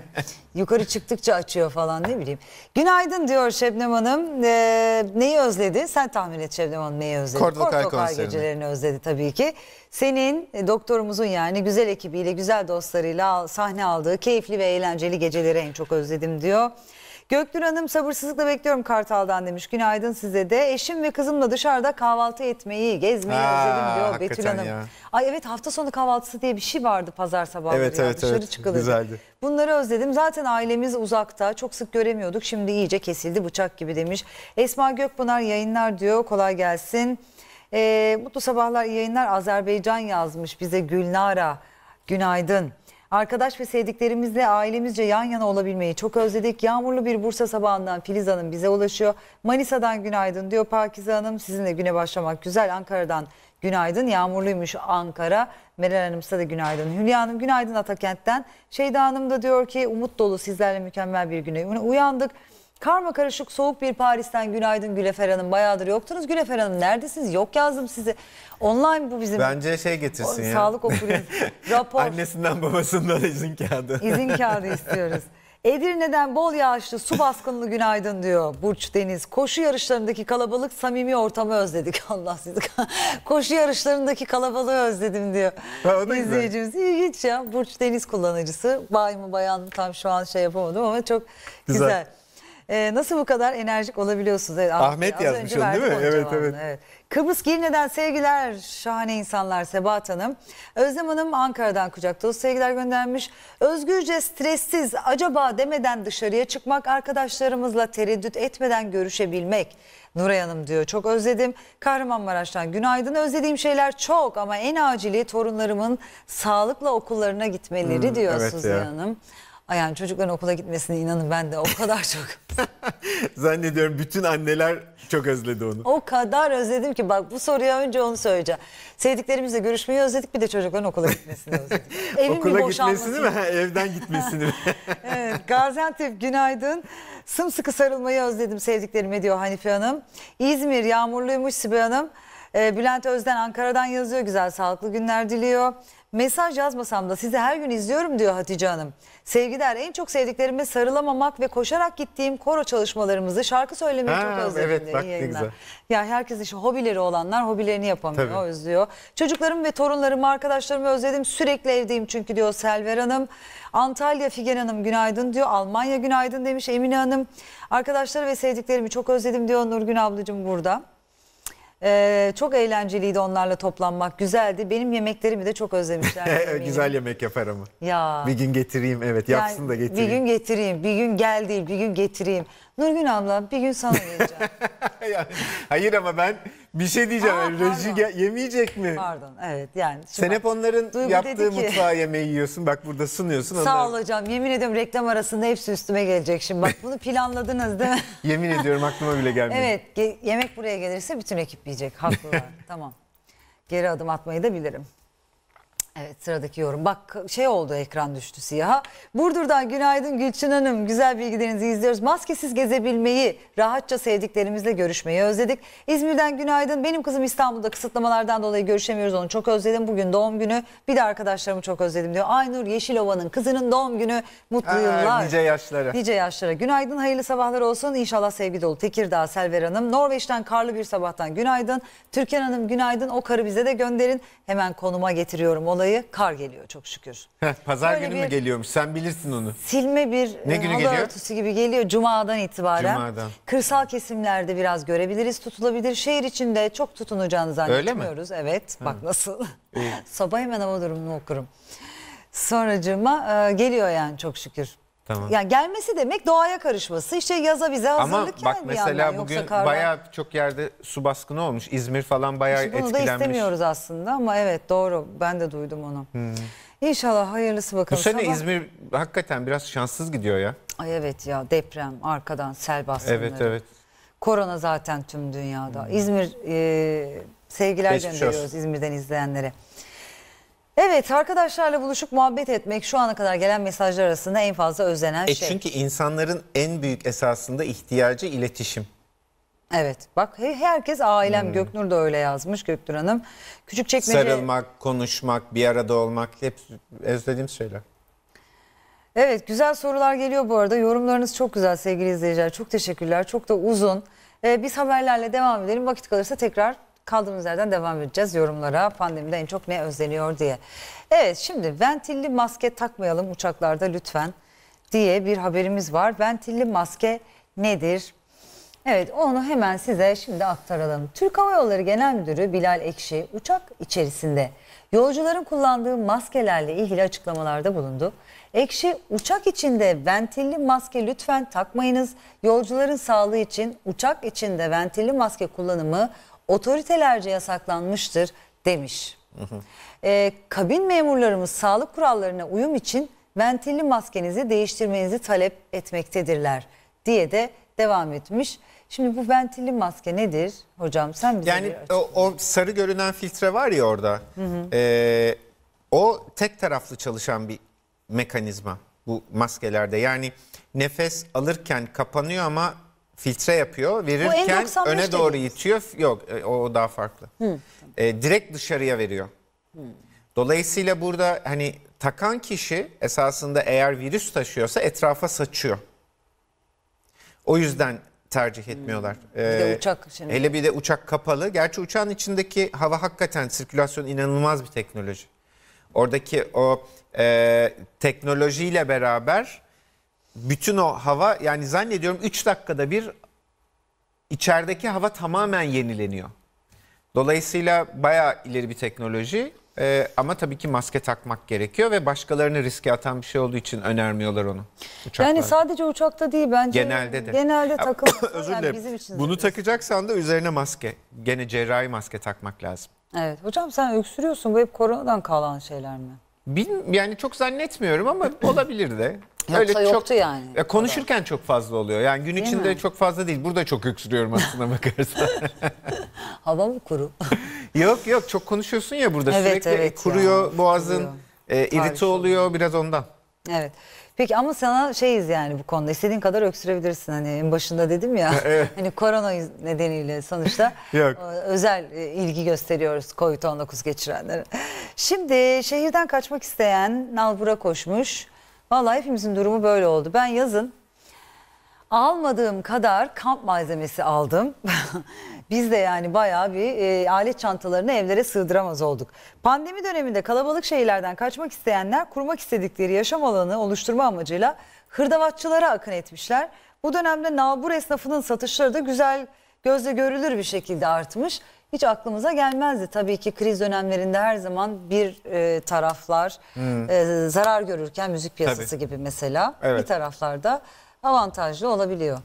Yukarı çıktıkça açıyor falan ne bileyim. Günaydın diyor Şebnem Hanım. Ee, neyi özledi? Sen tahmin et Şebnem Hanım neyi özledi? Kordokay Kordokay gecelerini özledi tabii ki. Senin e, doktorumuzun yani güzel ekibiyle, güzel dostlarıyla sahne aldığı keyifli ve eğlenceli geceleri en çok özledim diyor. Göktür Hanım sabırsızlıkla bekliyorum Kartal'dan demiş. Günaydın size de. Eşim ve kızımla dışarıda kahvaltı etmeyi, gezmeyi ha, özledim diyor Betül Hanım. Ya. Ay evet hafta sonu kahvaltısı diye bir şey vardı pazar sabahları. Evet, ya. evet, Dışarı evet. çıkılırdı. Güzeldi. Bunları özledim. Zaten ailemiz uzakta. Çok sık göremiyorduk. Şimdi iyice kesildi bıçak gibi demiş. Esma Gökpınar yayınlar diyor. Kolay gelsin. Ee, mutlu sabahlar, yayınlar. Azerbaycan yazmış bize Gülnara. Günaydın. Arkadaş ve sevdiklerimizle ailemizce yan yana olabilmeyi çok özledik. Yağmurlu bir Bursa sabahından Filiz Hanım bize ulaşıyor. Manisa'dan günaydın diyor Pakize Hanım. Sizinle güne başlamak güzel. Ankara'dan günaydın. Yağmurluymuş Ankara. Meral Hanımsa da günaydın. Hülya Hanım günaydın Atakent'ten. Şeyda Hanım da diyor ki umut dolu sizlerle mükemmel bir güne uyandık. Karma karışık soğuk bir Paris'ten günaydın Gülefer Hanım. Bayağıdır yoktunuz. Gülefer Hanım neredesiniz? Yok yazdım sizi. Online bu bizim. Bence şey getirsin o, ya. Sağlık okulu. rapor. Annesinden babasından izin kağıdı. İzin kağıdı istiyoruz. Edirne'den bol yağışlı su baskınlı günaydın diyor Burç Deniz. Koşu yarışlarındaki kalabalık samimi ortamı özledik. Allah sizi. Koşu yarışlarındaki kalabalığı özledim diyor. Ha, İzleyicimiz güzel. ilginç ya. Burç Deniz kullanıcısı. Bay mı bayan mı tam şu an şey yapamadım ama çok güzel. güzel. Ee, nasıl bu kadar enerjik olabiliyorsunuz? Evet, Ahmet, Ahmet yazmış onu değil mi? Evet, evet. evet. Kıbrıs Girne'den sevgiler şahane insanlar Sebahat Hanım. Özlem Hanım Ankara'dan kucak dolu sevgiler göndermiş. Özgürce stressiz acaba demeden dışarıya çıkmak arkadaşlarımızla tereddüt etmeden görüşebilmek. Nuray Hanım diyor çok özledim. Kahramanmaraş'tan günaydın. Özlediğim şeyler çok ama en acili torunlarımın sağlıkla okullarına gitmeleri hmm, diyor evet Suzan Hanım. Ay yani çocukların okula gitmesine inanın ben de o kadar çok. Zannediyorum bütün anneler çok özledi onu. O kadar özledim ki bak bu soruya önce onu söyleyeceğim. Sevdiklerimizle görüşmeyi özledik bir de çocukların okula gitmesini özledik. Evin okula gitmesini mi? Evden gitmesini mi? evet, Gaziantep günaydın. Sımsıkı sarılmayı özledim sevdiklerime diyor Hanife Hanım. İzmir yağmurluymuş Sibel Hanım. Ee, Bülent Özden Ankara'dan yazıyor güzel sağlıklı günler diliyor. Mesaj yazmasam da sizi her gün izliyorum diyor Hatice Hanım. Sevgiler en çok sevdiklerime sarılamamak ve koşarak gittiğim koro çalışmalarımızı şarkı söylemeyi ha, çok özledim. Evet bak ne güzel. Ya herkes işte hobileri olanlar hobilerini yapamıyor Tabii. özlüyor. Çocuklarım ve torunlarımı arkadaşlarımı özledim sürekli evdeyim çünkü diyor Selver Hanım. Antalya Figen Hanım günaydın diyor. Almanya günaydın demiş Emine Hanım. Arkadaşları ve sevdiklerimi çok özledim diyor Nurgün ablacığım burada. Ee, çok eğlenceliydi onlarla toplanmak. Güzeldi. Benim yemeklerimi de çok özlemişler. Güzel yemek yapar ama. Ya. Bir gün getireyim evet yapsın yani, da getireyim. Bir gün getireyim. Bir gün gel değil bir gün getireyim. Nurgül abla bir gün sana geleceğim. yani, hayır ama ben bir şey diyeceğim. Aa, yani, reji yemeyecek mi? Pardon evet yani. Sen hep onların yaptığı ki, mutfağı yemeği yiyorsun. Bak burada sunuyorsun. Sağ ondan... ol hocam yemin ediyorum reklam arasında hepsi üstüme gelecek şimdi. Bak bunu planladınız değil mi? yemin ediyorum aklıma bile gelmedi. Evet yemek buraya gelirse bütün ekip yiyecek haklılar. tamam. Geri adım atmayı da bilirim. Evet sıradaki yorum. Bak şey oldu ekran düştü siyaha. Burdur'dan günaydın Gülçin Hanım. Güzel bilgilerinizi izliyoruz. Maskesiz gezebilmeyi, rahatça sevdiklerimizle görüşmeyi özledik. İzmir'den günaydın. Benim kızım İstanbul'da kısıtlamalardan dolayı görüşemiyoruz onu. Çok özledim. Bugün doğum günü. Bir de arkadaşlarımı çok özledim diyor. Aynur Yeşilova'nın kızının doğum günü. Mutlu Aa, yıllar. Nice yaşlara. Nice yaşlara. Günaydın. Hayırlı sabahlar olsun. İnşallah sevgi dolu. Tekirdağ Selver Hanım. Norveç'ten karlı bir sabahtan günaydın. Türkan Hanım günaydın. O karı bize de gönderin. Hemen konuma getiriyorum olayı dolayı kar geliyor çok şükür. Pazar Böyle günü mü geliyormuş? Sen bilirsin onu. Silme bir Ne günü e, halı geliyor? örtüsü gibi geliyor Cuma'dan itibaren. Cuma'dan. Kırsal kesimlerde biraz görebiliriz, tutulabilir. Şehir içinde çok tutunacağını zannetmiyoruz. Evet, bak nasıl. Sabah hemen hava durumunu okurum. Sonracığıma e, geliyor yani çok şükür. Tamam. Yani gelmesi demek doğaya karışması. İşte yaza bize hazırlık Ama bak yani mesela bugün karla... bayağı çok yerde su baskını olmuş. İzmir falan bayağı işte bunu etkilenmiş. Bunu da istemiyoruz aslında ama evet doğru. Ben de duydum onu. Hmm. İnşallah hayırlısı bakalım. Bu sene Sabah... İzmir hakikaten biraz şanssız gidiyor ya. Ay evet ya deprem arkadan sel baskınları. Evet evet. Korona zaten tüm dünyada. Hmm. İzmir e, sevgiler Geçmiş gönderiyoruz olsun. İzmir'den izleyenlere. Evet arkadaşlarla buluşup muhabbet etmek şu ana kadar gelen mesajlar arasında en fazla özlenen e şey. Çünkü insanların en büyük esasında ihtiyacı iletişim. Evet bak herkes ailem hmm. Göknur da öyle yazmış Göknur Hanım. Küçük çekmece... Sarılmak, konuşmak, bir arada olmak hep özlediğim şeyler. Evet güzel sorular geliyor bu arada. Yorumlarınız çok güzel sevgili izleyiciler. Çok teşekkürler. Çok da uzun. Ee, biz haberlerle devam edelim. Vakit kalırsa tekrar Kaldığımız yerden devam edeceğiz yorumlara pandemide en çok ne özleniyor diye. Evet şimdi ventilli maske takmayalım uçaklarda lütfen diye bir haberimiz var. Ventilli maske nedir? Evet onu hemen size şimdi aktaralım. Türk Hava Yolları Genel Müdürü Bilal Ekşi uçak içerisinde yolcuların kullandığı maskelerle ilgili açıklamalarda bulundu. Ekşi uçak içinde ventilli maske lütfen takmayınız. Yolcuların sağlığı için uçak içinde ventilli maske kullanımı otoritelerce yasaklanmıştır demiş. Hı hı. E, ee, kabin memurlarımız sağlık kurallarına uyum için ventilli maskenizi değiştirmenizi talep etmektedirler diye de devam etmiş. Şimdi bu ventilli maske nedir hocam? Sen bize yani o, o sarı görünen filtre var ya orada. Hı hı. E, o tek taraflı çalışan bir mekanizma bu maskelerde. Yani nefes alırken kapanıyor ama filtre yapıyor. Verirken öne doğru değil. itiyor. Yok e, o daha farklı. Hı. Hmm. E, direkt dışarıya veriyor. Hı. Hmm. Dolayısıyla burada hani takan kişi esasında eğer virüs taşıyorsa etrafa saçıyor. O yüzden tercih hmm. etmiyorlar. Hmm. bir de e, uçak şimdi. Hele bir de uçak kapalı. Gerçi uçağın içindeki hava hakikaten sirkülasyon inanılmaz bir teknoloji. Oradaki o e, teknolojiyle beraber bütün o hava yani zannediyorum 3 dakikada bir içerideki hava tamamen yenileniyor. Dolayısıyla bayağı ileri bir teknoloji ee, ama tabii ki maske takmak gerekiyor ve başkalarını riske atan bir şey olduğu için önermiyorlar onu. Uçaklarda. Yani sadece uçakta değil bence genelde de. Genelde takım. Özür dilerim. Yani bizim için Bunu takacaksan da üzerine maske, gene cerrahi maske takmak lazım. Evet. Hocam sen öksürüyorsun. Bu hep koronadan kalan şeyler mi? Bilmiyorum yani çok zannetmiyorum ama olabilir de. Yoksa öyle yoktu yani. Ya konuşurken çok fazla oluyor. Yani gün içinde mi? çok fazla değil. Burada çok öksürüyorum aslına bakarsan. Hava mı kuru? yok yok çok konuşuyorsun ya burada evet, sürekli evet kuruyor ya, boğazın E, iriti oluyor biraz ondan. Evet. Peki ama sana şeyiz yani bu konuda istediğin kadar öksürebilirsin hani en başında dedim ya evet. hani korona nedeniyle sonuçta özel e, ilgi gösteriyoruz Covid-19 geçirenlere. Şimdi şehirden kaçmak isteyen nalbura koşmuş. Vallahi hepimizin durumu böyle oldu. Ben yazın almadığım kadar kamp malzemesi aldım. Biz de yani bayağı bir e, alet çantalarını evlere sığdıramaz olduk. Pandemi döneminde kalabalık şehirlerden kaçmak isteyenler kurmak istedikleri yaşam alanı oluşturma amacıyla hırdavatçılara akın etmişler. Bu dönemde nabur esnafının satışları da güzel gözle görülür bir şekilde artmış hiç aklımıza gelmezdi. Tabii ki kriz dönemlerinde her zaman bir e, taraflar hmm. e, zarar görürken müzik piyasası Tabii. gibi mesela evet. bir taraflarda avantajlı olabiliyor.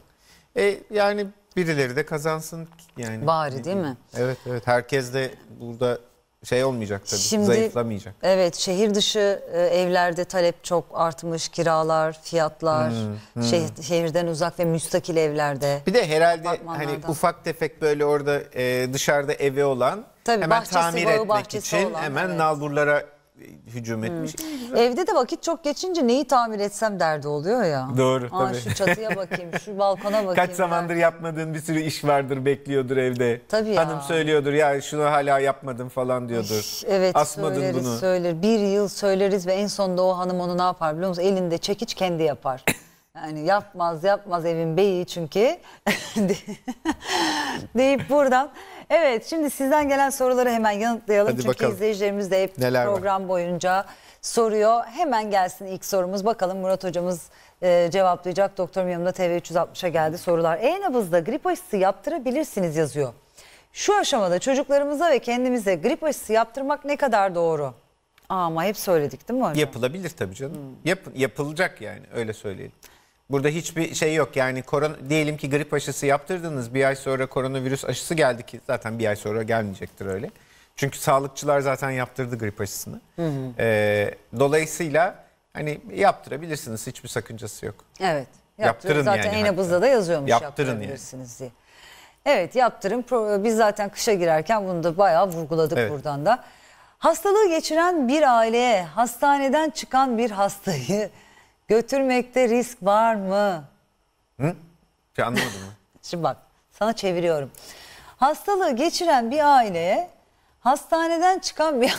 E, yani birileri de kazansın yani. Bari değil mi? Evet evet herkes de burada şey olmayacak tabii. Şimdi, zayıflamayacak. Evet şehir dışı e, evlerde talep çok artmış. Kiralar, fiyatlar, hmm, hmm. Şehir, şehirden uzak ve müstakil evlerde. Bir de herhalde hani ufak tefek böyle orada e, dışarıda evi olan Tabii, hemen bahçesi, tamir etmek için olan, hemen evet. nalburlara hücum etmiş. Hmm. Evde de vakit çok geçince neyi tamir etsem derdi oluyor ya. Doğru Aa, tabii. Şu çatıya bakayım, şu balkona bakayım. Kaç zamandır ben. yapmadığın bir sürü iş vardır bekliyordur evde. Tabii ya. Hanım söylüyordur ya şunu hala yapmadım falan diyordur. Üş, evet Asmadın söyleriz bunu. söyler. Bir yıl söyleriz ve en sonunda o hanım onu ne yapar biliyor musun? Elinde çekiç kendi yapar. Yani yapmaz yapmaz evin beyi çünkü deyip buradan Evet şimdi sizden gelen soruları hemen yanıtlayalım. Hadi Çünkü bakalım. izleyicilerimiz de hep Neler program var? boyunca soruyor. Hemen gelsin ilk sorumuz. Bakalım Murat hocamız e, cevaplayacak. Doktorum yanımda TV 360'a geldi sorular. E-nabızda grip aşısı yaptırabilirsiniz yazıyor. Şu aşamada çocuklarımıza ve kendimize grip aşısı yaptırmak ne kadar doğru? Ama hep söyledik değil mi hocam? Yapılabilir tabii canım. Hmm. Yap, yapılacak yani öyle söyleyelim. Burada hiçbir şey yok yani koron diyelim ki grip aşısı yaptırdınız bir ay sonra koronavirüs aşısı geldi ki zaten bir ay sonra gelmeyecektir öyle. Çünkü sağlıkçılar zaten yaptırdı grip aşısını. Hı hı. Ee, dolayısıyla hani yaptırabilirsiniz hiçbir sakıncası yok. Evet. Yaptırın, yaptırın zaten yani Enabız'da da yazıyormuş yaptırın yaptırabilirsiniz yani. diye. Evet yaptırın. Biz zaten kışa girerken bunu da bayağı vurguladık evet. buradan da. Hastalığı geçiren bir aileye hastaneden çıkan bir hastayı Götürmekte risk var mı? Hı? Şey anlamadım mı? Şimdi bak sana çeviriyorum. Hastalığı geçiren bir aileye hastaneden çıkan bir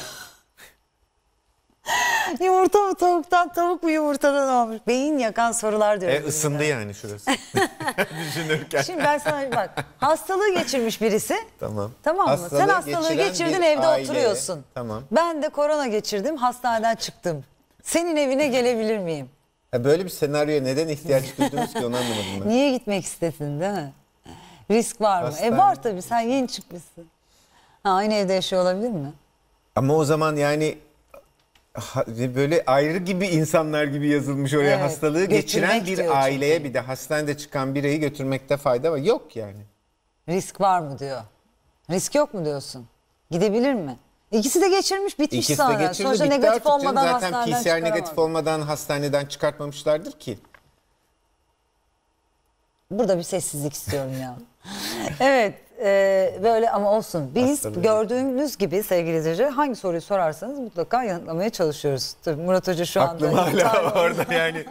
yumurta mı tavuktan tavuk mu yumurtadan olmuş? Beyin yakan sorular diyoruz. E, ısındı yani şurası. Düşünürken. Şimdi ben sana bak hastalığı geçirmiş birisi. Tamam. Tamam mı? Hastalığı Sen hastalığı geçirdin evde aile. oturuyorsun. Tamam. Ben de korona geçirdim hastaneden çıktım. Senin evine gelebilir miyim? Ha böyle bir senaryoya neden ihtiyaç duydunuz ki onu anlamadım ben. Niye gitmek istedin değil mi? Risk var mı? E, Hastane. E var tabii sen yeni çıkmışsın. Ha, aynı evde yaşıyor olabilir mi? Ama o zaman yani böyle ayrı gibi insanlar gibi yazılmış oraya Evet, hastalığı geçiren götürmek diyor çünkü. bir aileye bir de hastanede çıkan bireyi götürmekte fayda var. Yok yani. Risk var mı diyor. Risk yok mu diyorsun? Gidebilir mi? İkisi de geçirmiş bitmiş İkisi sonra. de geçirdi. bitti negatif artık canım. olmadan Zaten PCR negatif olmadan hastaneden çıkartmamışlardır ki. Burada bir sessizlik istiyorum ya. evet e, böyle ama olsun. Biz Hastalığı. gördüğünüz gibi sevgili izleyiciler hangi soruyu sorarsanız mutlaka yanıtlamaya çalışıyoruz. Tabii Murat Hoca şu anda. Aklım hala orada yani.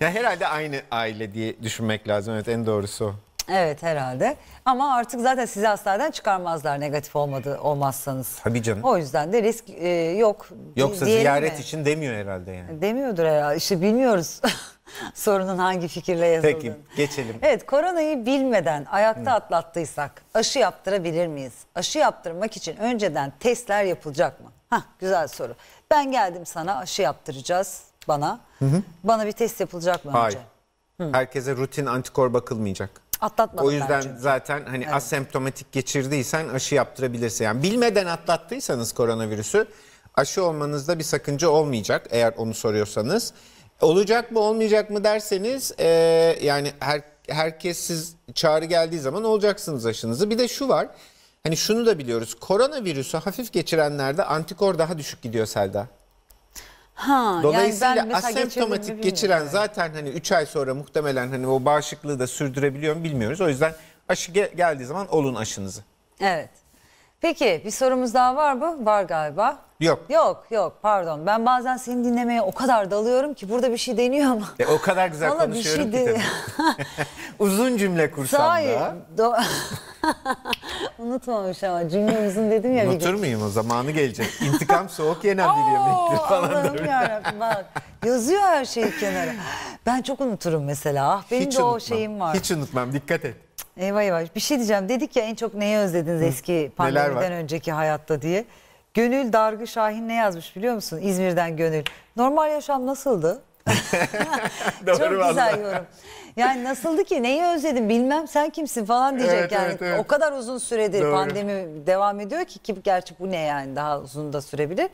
ya herhalde aynı aile diye düşünmek lazım. Evet en doğrusu o. Evet herhalde. Ama artık zaten sizi hastaneden çıkarmazlar negatif olmadı olmazsanız. Tabii canım. O yüzden de risk e, yok. Yoksa Diyelim ziyaret mi? için demiyor herhalde yani. Demiyordur herhalde. İşte bilmiyoruz. Sorunun hangi fikirle yazıldığını. Peki geçelim. Evet koronayı bilmeden ayakta Hı. atlattıysak aşı yaptırabilir miyiz? Aşı yaptırmak için önceden testler yapılacak mı? Hah güzel soru. Ben geldim sana aşı yaptıracağız bana. Hı hı. Bana bir test yapılacak mı Hayır. önce? Hı. Herkese rutin antikor bakılmayacak. Atlatmadım O yüzden bence. zaten hani evet. asemptomatik geçirdiysen aşı yaptırabilirsin. Yani bilmeden atlattıysanız koronavirüsü aşı olmanızda bir sakınca olmayacak eğer onu soruyorsanız. Olacak mı olmayacak mı derseniz e, yani her, herkes siz çağrı geldiği zaman olacaksınız aşınızı. Bir de şu var hani şunu da biliyoruz koronavirüsü hafif geçirenlerde antikor daha düşük gidiyor Selda. Ha, Dolayısıyla yani asemptomatik geçiren zaten hani 3 ay sonra muhtemelen hani o bağışıklığı da sürdürebiliyor mu bilmiyoruz. O yüzden aşı ge geldiği zaman olun aşınızı. Evet. Peki bir sorumuz daha var mı? Var galiba. Yok. Yok yok pardon. Ben bazen seni dinlemeye o kadar dalıyorum ki burada bir şey deniyor mu? E, o kadar güzel Vallahi bir şey ki de... Uzun cümle kursamda. Hayır. Unutmamış ama cümlemizin dedim ya. Unutur muyum o zamanı gelecek. İntikam soğuk yenen bir yemektir falan. Allah'ım yarabbim bak. Yazıyor her şeyi kenara. Ben çok unuturum mesela. Ah benim hiç de unutmam. o şeyim var. Hiç unutmam dikkat et. Eyvah eyvah. Bir şey diyeceğim. Dedik ya en çok neyi özlediniz eski pandemiden önceki hayatta diye. Gönül Dargı Şahin ne yazmış biliyor musun? İzmir'den Gönül. Normal yaşam nasıldı? Doğru Çok güzel vallahi. yorum. Yani nasıldı ki neyi özledim bilmem sen kimsin falan diyecek evet, yani. Evet, evet. O kadar uzun süredir Doğru. pandemi devam ediyor ki ki gerçi bu ne yani daha uzun da sürebilir.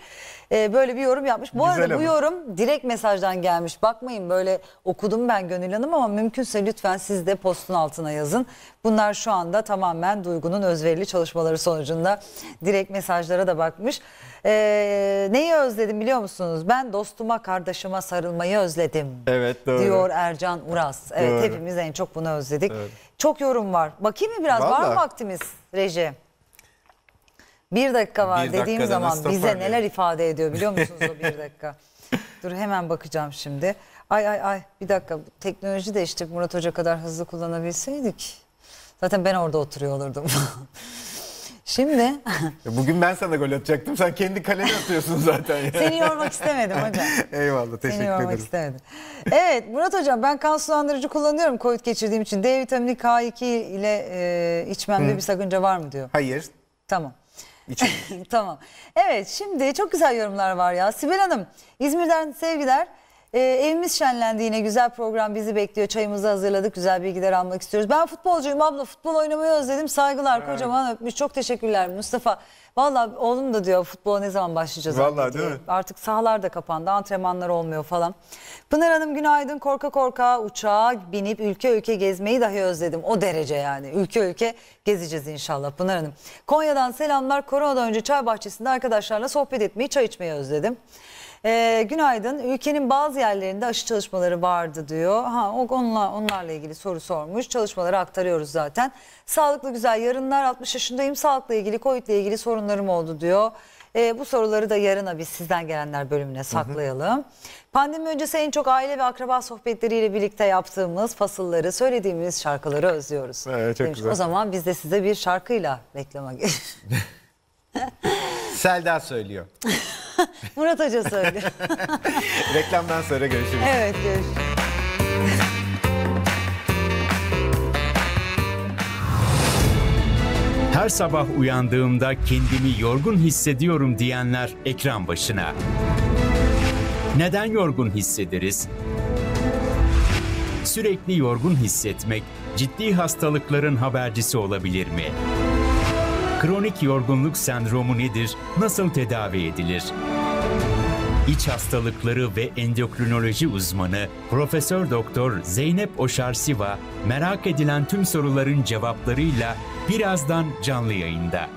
Ee, böyle bir yorum yapmış. Bu Güzel arada ama. bu yorum direkt mesajdan gelmiş. Bakmayın böyle okudum ben Gönül Hanım ama mümkünse lütfen siz de postun altına yazın. Bunlar şu anda tamamen Duygu'nun özverili çalışmaları sonucunda direkt mesajlara da bakmış. Ee, neyi özledim biliyor musunuz? Ben dostuma, kardeşime sarılmayı özledim. Evet doğru. Diyor Ercan Uras. Evet. Doğru. Evet öyle. hepimiz en çok bunu özledik. Evet. Çok yorum var. Bakayım mı biraz? Vallahi. Var mı vaktimiz Reji? Bir dakika var bir dediğim zaman bize yani. neler ifade ediyor biliyor musunuz o bir dakika? Dur hemen bakacağım şimdi. Ay ay ay bir dakika teknoloji değişti Murat Hoca kadar hızlı kullanabilseydik. Zaten ben orada oturuyor olurdum. Şimdi... Bugün ben sana gol atacaktım. Sen kendi kaleni atıyorsun zaten. Ya. Seni yormak istemedim hocam. Eyvallah teşekkür ederim. Seni yormak ederim. istemedim. Evet Murat hocam ben kan sulandırıcı kullanıyorum COVID geçirdiğim için. D vitamini K2 ile e, içmemde Hı. bir sakınca var mı diyor. Hayır. Tamam. tamam. Evet şimdi çok güzel yorumlar var ya. Sibel Hanım İzmir'den sevgiler. Ee, evimiz şenlendi yine güzel program bizi bekliyor. Çayımızı hazırladık güzel bilgiler almak istiyoruz. Ben futbolcuyum abla futbol oynamayı özledim. Saygılar evet. kocaman öpmüş çok teşekkürler Mustafa. Valla oğlum da diyor futbola ne zaman başlayacağız? Valla değil mi? Artık sahalar da kapandı antrenmanlar olmuyor falan. Pınar Hanım günaydın korka korka uçağa binip ülke ülke gezmeyi dahi özledim. O derece yani ülke ülke gezeceğiz inşallah Pınar Hanım. Konya'dan selamlar koronadan önce çay bahçesinde arkadaşlarla sohbet etmeyi çay içmeyi özledim. E, günaydın. Ülkenin bazı yerlerinde aşı çalışmaları vardı diyor. Ha, o onunla, onlarla ilgili soru sormuş. Çalışmaları aktarıyoruz zaten. Sağlıklı güzel yarınlar 60 yaşındayım. Sağlıkla ilgili, Covid ile ilgili sorunlarım oldu diyor. E, bu soruları da yarına biz sizden gelenler bölümüne saklayalım. Hı hı. Pandemi öncesi en çok aile ve akraba sohbetleriyle birlikte yaptığımız fasılları, söylediğimiz şarkıları özlüyoruz. Evet, çok Demiş. güzel. O zaman biz de size bir şarkıyla reklama Selda söylüyor. Murat Hoca söyledi. Reklamdan sonra görüşürüz. Evet görüşürüz. Her sabah uyandığımda kendimi yorgun hissediyorum diyenler ekran başına. Neden yorgun hissederiz? Sürekli yorgun hissetmek ciddi hastalıkların habercisi olabilir mi? Kronik yorgunluk sendromu nedir? Nasıl tedavi edilir? İç hastalıkları ve endokrinoloji uzmanı Profesör Doktor Zeynep Oşarsiva merak edilen tüm soruların cevaplarıyla birazdan canlı yayında.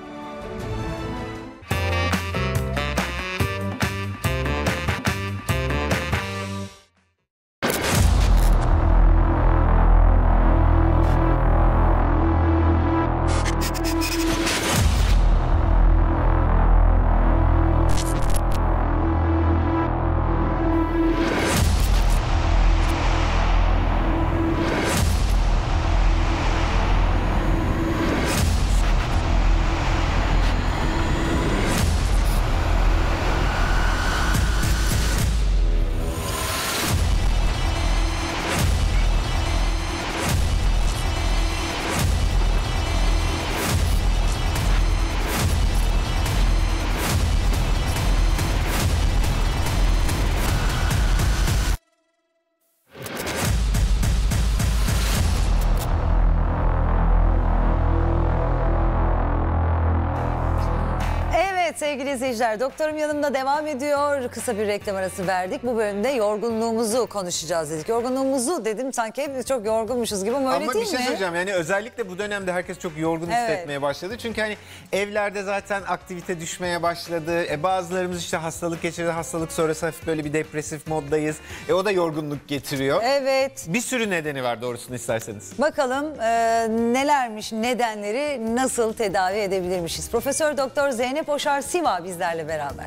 Sevgili izleyiciler doktorum yanımda devam ediyor. Kısa bir reklam arası verdik. Bu bölümde yorgunluğumuzu konuşacağız dedik. Yorgunluğumuzu dedim sanki hepimiz çok yorgunmuşuz gibi ama öyle ama değil mi? Ama bir şey söyleyeceğim yani özellikle bu dönemde herkes çok yorgun evet. hissetmeye başladı. Çünkü hani evlerde zaten aktivite düşmeye başladı. E bazılarımız işte hastalık geçirdi. Hastalık sonrası hafif böyle bir depresif moddayız. E o da yorgunluk getiriyor. Evet. Bir sürü nedeni var doğrusunu isterseniz. Bakalım e, nelermiş nedenleri nasıl tedavi edebilirmişiz. Profesör Doktor Zeynep Oşar Siva bizlerle beraber.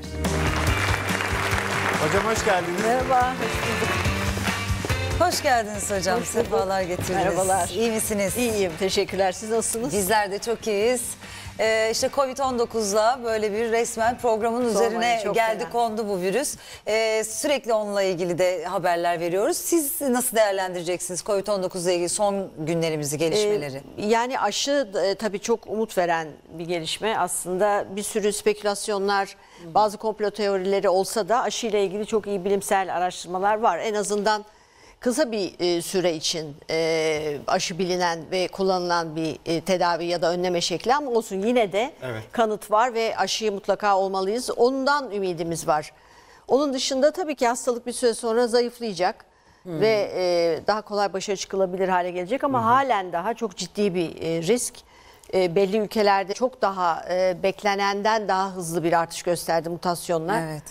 Hocam hoş geldiniz. Merhaba. Hoş geldiniz hocam. Hoş Sefalar getirdiniz. Merhabalar. İyi misiniz? İyiyim. Teşekkürler. Siz nasılsınız? Bizler de çok iyiyiz. Ee, işte Covid-19'la böyle bir resmen programın üzerine geldi fena. kondu bu virüs. Ee, sürekli onunla ilgili de haberler veriyoruz. Siz nasıl değerlendireceksiniz covid 19'la ilgili son günlerimizi, ee, gelişmeleri? yani aşı e, tabii çok umut veren bir gelişme. Aslında bir sürü spekülasyonlar, bazı komplo teorileri olsa da aşıyla ilgili çok iyi bilimsel araştırmalar var. En azından kısa bir e, süre için e, aşı bilinen ve kullanılan bir e, tedavi ya da önleme şekli ama olsun yine de evet. kanıt var ve aşıyı mutlaka olmalıyız. Ondan ümidimiz var. Onun dışında tabii ki hastalık bir süre sonra zayıflayacak. Hmm. Ve e, daha kolay başa çıkılabilir hale gelecek ama hmm. halen daha çok ciddi bir e, risk. E, belli ülkelerde çok daha e, beklenenden daha hızlı bir artış gösterdi mutasyonlar. Evet.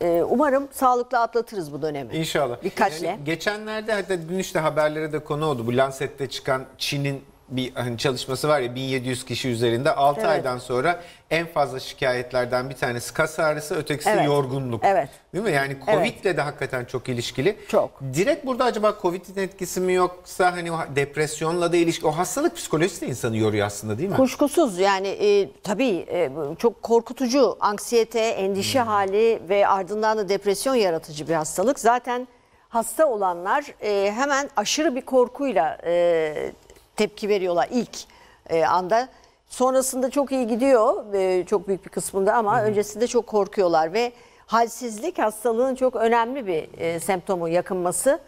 Ee, umarım sağlıklı atlatırız bu dönemi. İnşallah. Birkaç yani Geçenlerde hatta dün işte haberlere de konu oldu. Bu Lancet'te çıkan Çin'in bir hani çalışması var ya 1700 kişi üzerinde 6 evet. aydan sonra en fazla şikayetlerden bir tanesi kas ağrısı, ötekisi evet. yorgunluk. Evet. Değil mi? Yani Covid'le evet. de hakikaten çok ilişkili. Çok. Direkt burada acaba Covid'in etkisi mi yoksa hani depresyonla da ilişki o hastalık psikolojisi de insanı yoruyor aslında değil mi? Kuşkusuz yani e, tabii e, çok korkutucu anksiyete, endişe hmm. hali ve ardından da depresyon yaratıcı bir hastalık. Zaten hasta olanlar e, hemen aşırı bir korkuyla e, tepki veriyorlar ilk e, anda. Sonrasında çok iyi gidiyor e, çok büyük bir kısmında ama Hı-hı. öncesinde çok korkuyorlar ve halsizlik hastalığın çok önemli bir e, semptomu yakınması.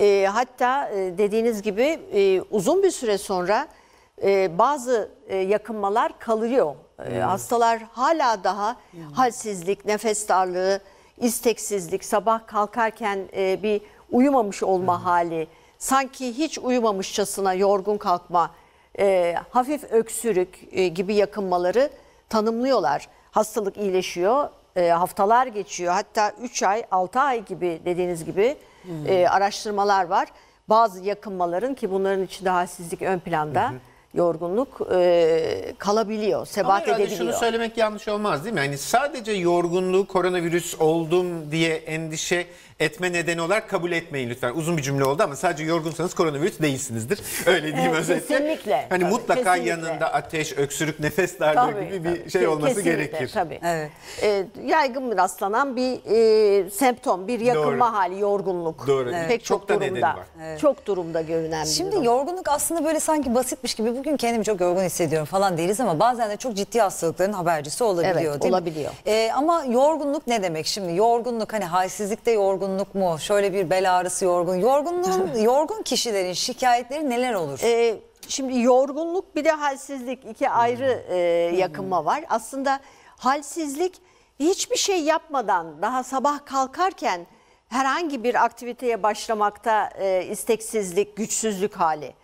E, hatta e, dediğiniz gibi e, uzun bir süre sonra e, bazı e, yakınmalar kalıyor. E, hastalar hala daha yani. halsizlik, nefes darlığı, isteksizlik, sabah kalkarken e, bir uyumamış olma Hı-hı. hali sanki hiç uyumamışçasına yorgun kalkma, e, hafif öksürük e, gibi yakınmaları tanımlıyorlar. Hastalık iyileşiyor, e, haftalar geçiyor hatta 3 ay 6 ay gibi dediğiniz gibi hmm. e, araştırmalar var. Bazı yakınmaların ki bunların içinde halsizlik ön planda. Hmm yorgunluk e, kalabiliyor, sebat Ama edebiliyor. Şunu söylemek yanlış olmaz değil mi? Yani sadece yorgunluğu koronavirüs oldum diye endişe etme nedeni olarak kabul etmeyin lütfen. Uzun bir cümle oldu ama sadece yorgunsanız koronavirüs değilsinizdir. Öyle diyeyim evet, özetle. Kesinlikle. Hani tabii, mutlaka kesinlikle. yanında ateş, öksürük, nefes darlığı tabii, gibi tabii. bir şey olması kesinlikle, gerekir. Tabii. Evet. Ee, yaygın rastlanan bir e, semptom, bir yakınma Doğru. hali, yorgunluk. Doğru. Evet. Pek çok, çok da durumda. Var. Evet. Çok durumda görünen bir Şimdi durum. yorgunluk aslında böyle sanki basitmiş gibi bugün kendimi çok yorgun hissediyorum falan deriz ama bazen de çok ciddi hastalıkların habercisi olabiliyor evet, değil olabiliyor. mi? olabiliyor. Ee, ama yorgunluk ne demek şimdi? Yorgunluk hani halsizlikte yorgunluk yorgunluk mu? Şöyle bir bel ağrısı yorgun. Yorgunluğun, yorgun kişilerin şikayetleri neler olur? Ee, şimdi yorgunluk bir de halsizlik iki ayrı hmm. e, hmm. yakınma var. Aslında halsizlik hiçbir şey yapmadan daha sabah kalkarken herhangi bir aktiviteye başlamakta e, isteksizlik, güçsüzlük hali.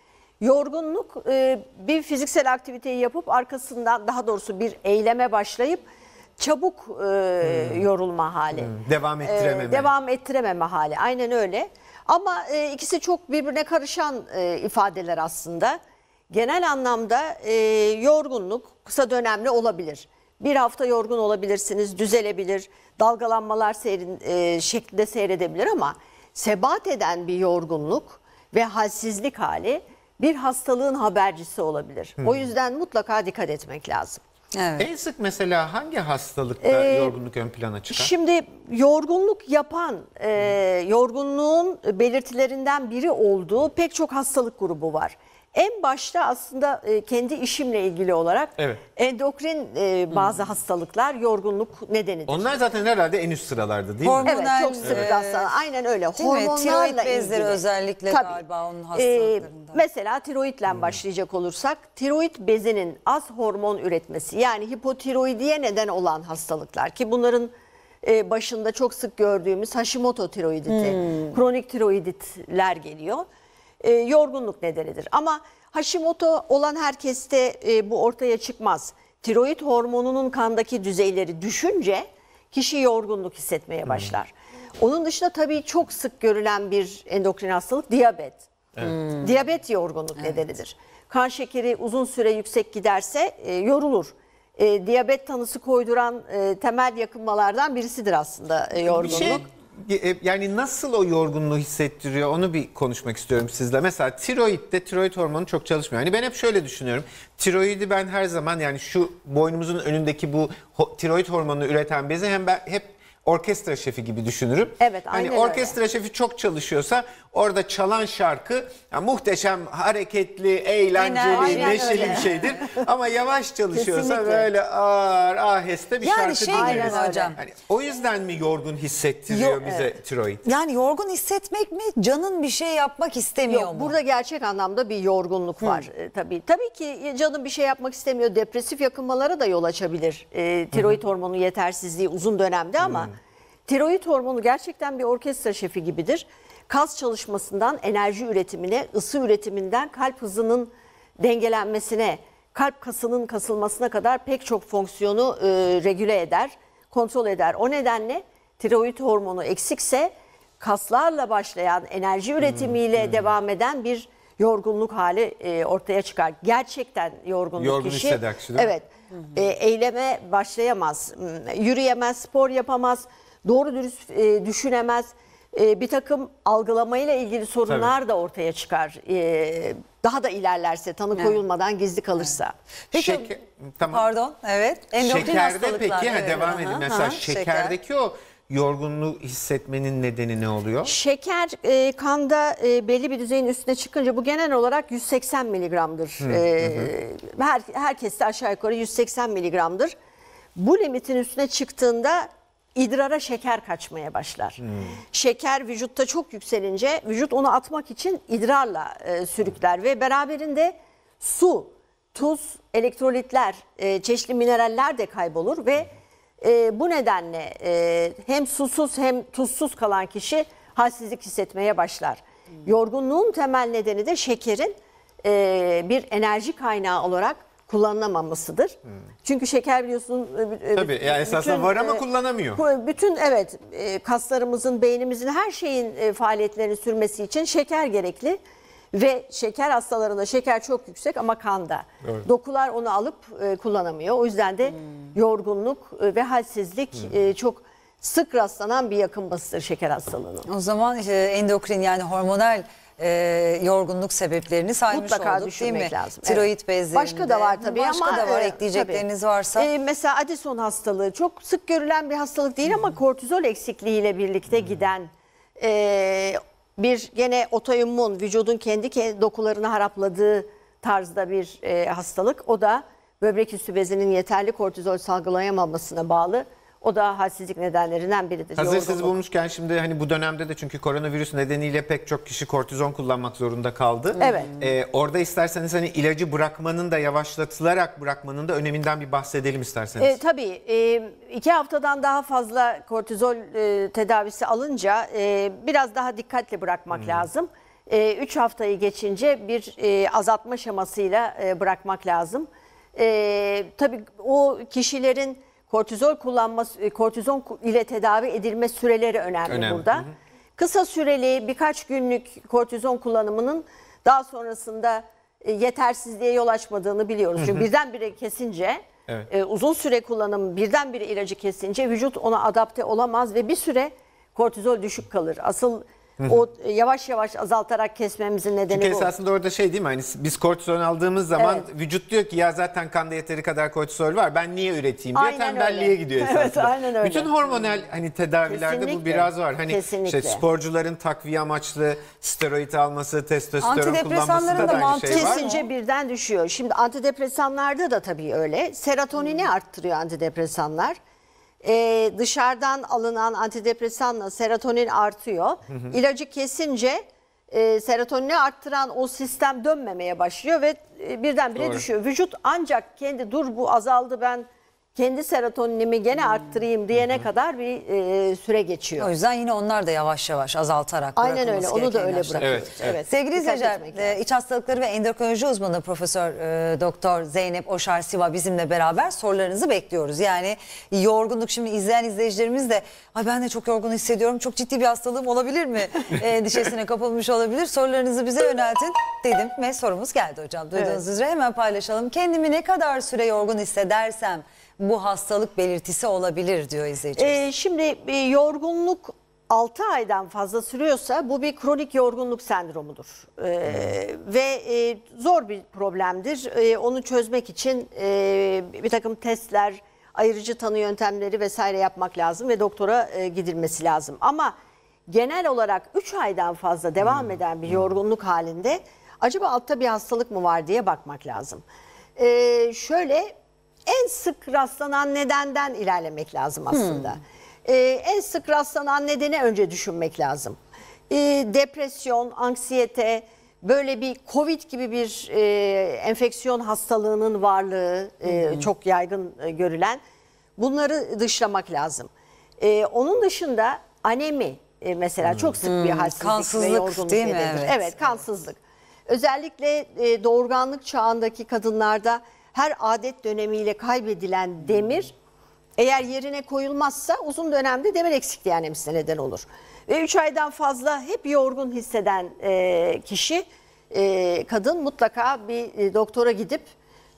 Yorgunluk e, bir fiziksel aktiviteyi yapıp arkasından daha doğrusu bir eyleme başlayıp çabuk e, hmm. yorulma hali. Hmm. Devam e, ettirememe. E, devam ettirememe hali aynen öyle. Ama e, ikisi çok birbirine karışan e, ifadeler aslında. Genel anlamda e, yorgunluk kısa dönemli olabilir. Bir hafta yorgun olabilirsiniz, düzelebilir, dalgalanmalar seyrin, e, şeklinde seyredebilir ama sebat eden bir yorgunluk ve halsizlik hali bir hastalığın habercisi olabilir. Hmm. O yüzden mutlaka dikkat etmek lazım. Evet. En sık mesela hangi hastalıkta ee, yorgunluk ön plana çıkar? Şimdi yorgunluk yapan, e, yorgunluğun belirtilerinden biri olduğu pek çok hastalık grubu var. En başta aslında e, kendi işimle ilgili olarak evet. endokrin e, bazı hastalıklar yorgunluk nedenidir. Onlar zaten herhalde en üst sıralarda değil Hormonal, mi? Evet çok sıkıntı e, hastalığı aynen öyle. Hormonlarla bezleri özellikle Tabii. galiba onun e, hastalıklarında. mesela tiroidle hmm. başlayacak olursak tiroid bezinin az hormon üretmesi yani hipotiroidiye neden olan hastalıklar ki bunların başında çok sık gördüğümüz Hashimoto tiroiditi, hmm. kronik tiroiditler geliyor e, yorgunluk nedenidir. Ama Hashimoto olan herkeste e, bu ortaya çıkmaz. Tiroid hormonunun kandaki düzeyleri düşünce kişi yorgunluk hissetmeye başlar. Hmm. Onun dışında tabii çok sık görülen bir endokrin hastalık diyabet. Evet. Hmm. hmm. Diyabet yorgunluk evet. nedenidir. Kan şekeri uzun süre yüksek giderse e, yorulur e, diyabet tanısı koyduran e, temel yakınmalardan birisidir aslında e, yorgunluk. Bir şey e, e, yani nasıl o yorgunluğu hissettiriyor onu bir konuşmak istiyorum sizle. Mesela tiroidde tiroid hormonu çok çalışmıyor. Yani ben hep şöyle düşünüyorum. Tiroidi ben her zaman yani şu boynumuzun önündeki bu tiroid hormonunu üreten bezi hem ben hep orkestra şefi gibi düşünürüm. Evet hani aynen Hani orkestra öyle. şefi çok çalışıyorsa orada çalan şarkı yani muhteşem, hareketli, eğlenceli, aynen neşeli öyle. bir şeydir. Ama yavaş çalışıyorsa böyle ağır, aheste bir Yani şarkı şey- Aynen dinleriz. hocam. Yani o yüzden mi yorgun hissettiriyor Yo- bize tiroid? Yani yorgun hissetmek mi, canın bir şey yapmak istemiyor Yok mu? burada gerçek anlamda bir yorgunluk var e, tabii. Tabii ki canın bir şey yapmak istemiyor. Depresif yakınmalara da yol açabilir. E, tiroid hormonu yetersizliği uzun dönemde ama Tiroid hormonu gerçekten bir orkestra şefi gibidir. Kas çalışmasından enerji üretimine, ısı üretiminden kalp hızının dengelenmesine, kalp kasının kasılmasına kadar pek çok fonksiyonu e, regüle eder, kontrol eder. O nedenle tiroid hormonu eksikse kaslarla başlayan enerji üretimiyle hmm. hmm. devam eden bir yorgunluk hali e, ortaya çıkar. Gerçekten yorgunluk Yorgun kişi. Yorgun hisseder Evet. E, eyleme başlayamaz, hmm, yürüyemez, spor yapamaz doğru dürüst e, düşünemez e, bir takım algılamayla ilgili sorunlar Tabii. da ortaya çıkar. E, daha da ilerlerse tanı evet. koyulmadan gizli kalırsa. Evet. Peki Şeker, tamam. pardon evet Şekerde peki evet, devam edin mesela aha, şekerdeki şeker. o yorgunluğu hissetmenin nedeni ne oluyor? Şeker e, kanda e, belli bir düzeyin üstüne çıkınca bu genel olarak 180 miligramdır. e, Her, herkeste aşağı yukarı 180 miligramdır. Bu limitin üstüne çıktığında idrara şeker kaçmaya başlar. Hmm. Şeker vücutta çok yükselince vücut onu atmak için idrarla e, sürükler ve beraberinde su, tuz, elektrolitler, e, çeşitli mineraller de kaybolur ve e, bu nedenle e, hem susuz hem tuzsuz kalan kişi halsizlik hissetmeye başlar. Hmm. Yorgunluğun temel nedeni de şekerin e, bir enerji kaynağı olarak kullanılamamasıdır. Hmm. Çünkü şeker biliyorsun e, e, Tabii yani esasında var ama e, kullanamıyor. Bütün evet kaslarımızın, beynimizin her şeyin faaliyetlerini sürmesi için şeker gerekli. Ve şeker hastalarında şeker çok yüksek ama kanda. Evet. Dokular onu alıp kullanamıyor. O yüzden de hmm. yorgunluk ve halsizlik hmm. çok sık rastlanan bir yakın basıdır şeker hastalığının. O zaman işte endokrin yani hormonal e, yorgunluk sebeplerini saymış Mutlaka olduk değil mi? lazım. Tiroid evet. bezlerinde. Başka da var tabii Başka ama. Başka da var e, ekleyecekleriniz tabii. varsa. E, mesela Addison hastalığı çok sık görülen bir hastalık değil ama kortizol eksikliğiyle birlikte hmm. giden e, bir gene otoyumun vücudun kendi dokularını harapladığı tarzda bir e, hastalık. O da böbrek üstü bezinin yeterli kortizol salgılayamamasına bağlı o da halsizlik nedenlerinden biridir. Hazır Yorgunluk. bulmuşken şimdi hani bu dönemde de çünkü koronavirüs nedeniyle pek çok kişi kortizon kullanmak zorunda kaldı. Evet. Ee, orada isterseniz hani ilacı bırakmanın da yavaşlatılarak bırakmanın da öneminden bir bahsedelim isterseniz. E, tabii. E, iki haftadan daha fazla kortizol e, tedavisi alınca e, biraz daha dikkatli bırakmak hmm. lazım. 3 e, haftayı geçince bir e, azaltma şamasıyla e, bırakmak lazım. E, tabii o kişilerin kortizol kullanması, e, kortizon ile tedavi edilme süreleri önemli, önemli. burada. Hı hı. Kısa süreli birkaç günlük kortizon kullanımının daha sonrasında e, yetersizliğe yol açmadığını biliyoruz. Hı hı. Çünkü birdenbire kesince evet. E, uzun süre kullanım birdenbire ilacı kesince vücut ona adapte olamaz ve bir süre kortizol düşük kalır. Asıl o yavaş yavaş azaltarak kesmemizin nedeni Çünkü bu. esasında orada şey değil mi? Hani biz kortizon aldığımız zaman evet. vücut diyor ki ya zaten kanda yeteri kadar kortizol var. Ben niye üreteyim diye aynen tembelliğe gidiyor esasında. Evet, aynen öyle. Bütün hormonal hani tedavilerde Kesinlikle. bu biraz var. Hani şey, Kesinlikle. işte sporcuların takviye amaçlı steroid alması, testosteron kullanması da aynı şey var. Kesince birden düşüyor. Şimdi antidepresanlarda da tabii öyle. Serotonini hmm. arttırıyor antidepresanlar e, dışarıdan alınan antidepresanla serotonin artıyor. Hı hı. İlacı kesince e, serotonini arttıran o sistem dönmemeye başlıyor ve e, birdenbire Doğru. düşüyor. Vücut ancak kendi dur bu azaldı ben kendi serotoninimi gene arttırayım diyene kadar bir e, süre geçiyor. O yüzden yine onlar da yavaş yavaş azaltarak Aynen öyle onu da öyle bırakıyoruz. Evet, evet. evet. Sevgili izleyiciler e, iç hastalıkları ve endokrinoloji uzmanı Profesör e, Doktor Zeynep Oşar Siva bizimle beraber sorularınızı bekliyoruz. Yani yorgunluk şimdi izleyen izleyicilerimiz de Ay ben de çok yorgun hissediyorum çok ciddi bir hastalığım olabilir mi endişesine kapılmış olabilir sorularınızı bize yöneltin dedim ve sorumuz geldi hocam duyduğunuz evet. üzere hemen paylaşalım. Kendimi ne kadar süre yorgun hissedersem bu hastalık belirtisi olabilir diyor izleyicimiz. Ee, şimdi e, yorgunluk 6 aydan fazla sürüyorsa bu bir kronik yorgunluk sendromudur. Ee, ve e, zor bir problemdir. Ee, onu çözmek için e, bir takım testler, ayırıcı tanı yöntemleri vesaire yapmak lazım ve doktora e, gidilmesi lazım. Ama genel olarak 3 aydan fazla devam hmm. eden bir yorgunluk halinde acaba altta bir hastalık mı var diye bakmak lazım. Ee, şöyle en sık rastlanan nedenden ilerlemek lazım aslında. Hmm. Ee, en sık rastlanan nedeni önce düşünmek lazım. Ee, depresyon, anksiyete, böyle bir Covid gibi bir e, enfeksiyon hastalığının varlığı e, hmm. çok yaygın e, görülen bunları dışlamak lazım. E, onun dışında anemi e, mesela hmm. çok sık hmm. bir halsizlik kansızlık, ve yorgunluk değil mi? Evet. evet kansızlık. Özellikle e, doğurganlık çağındaki kadınlarda her adet dönemiyle kaybedilen demir eğer yerine koyulmazsa uzun dönemde demir eksikliği anemisine neden olur. Ve 3 aydan fazla hep yorgun hisseden e, kişi, e, kadın mutlaka bir e, doktora gidip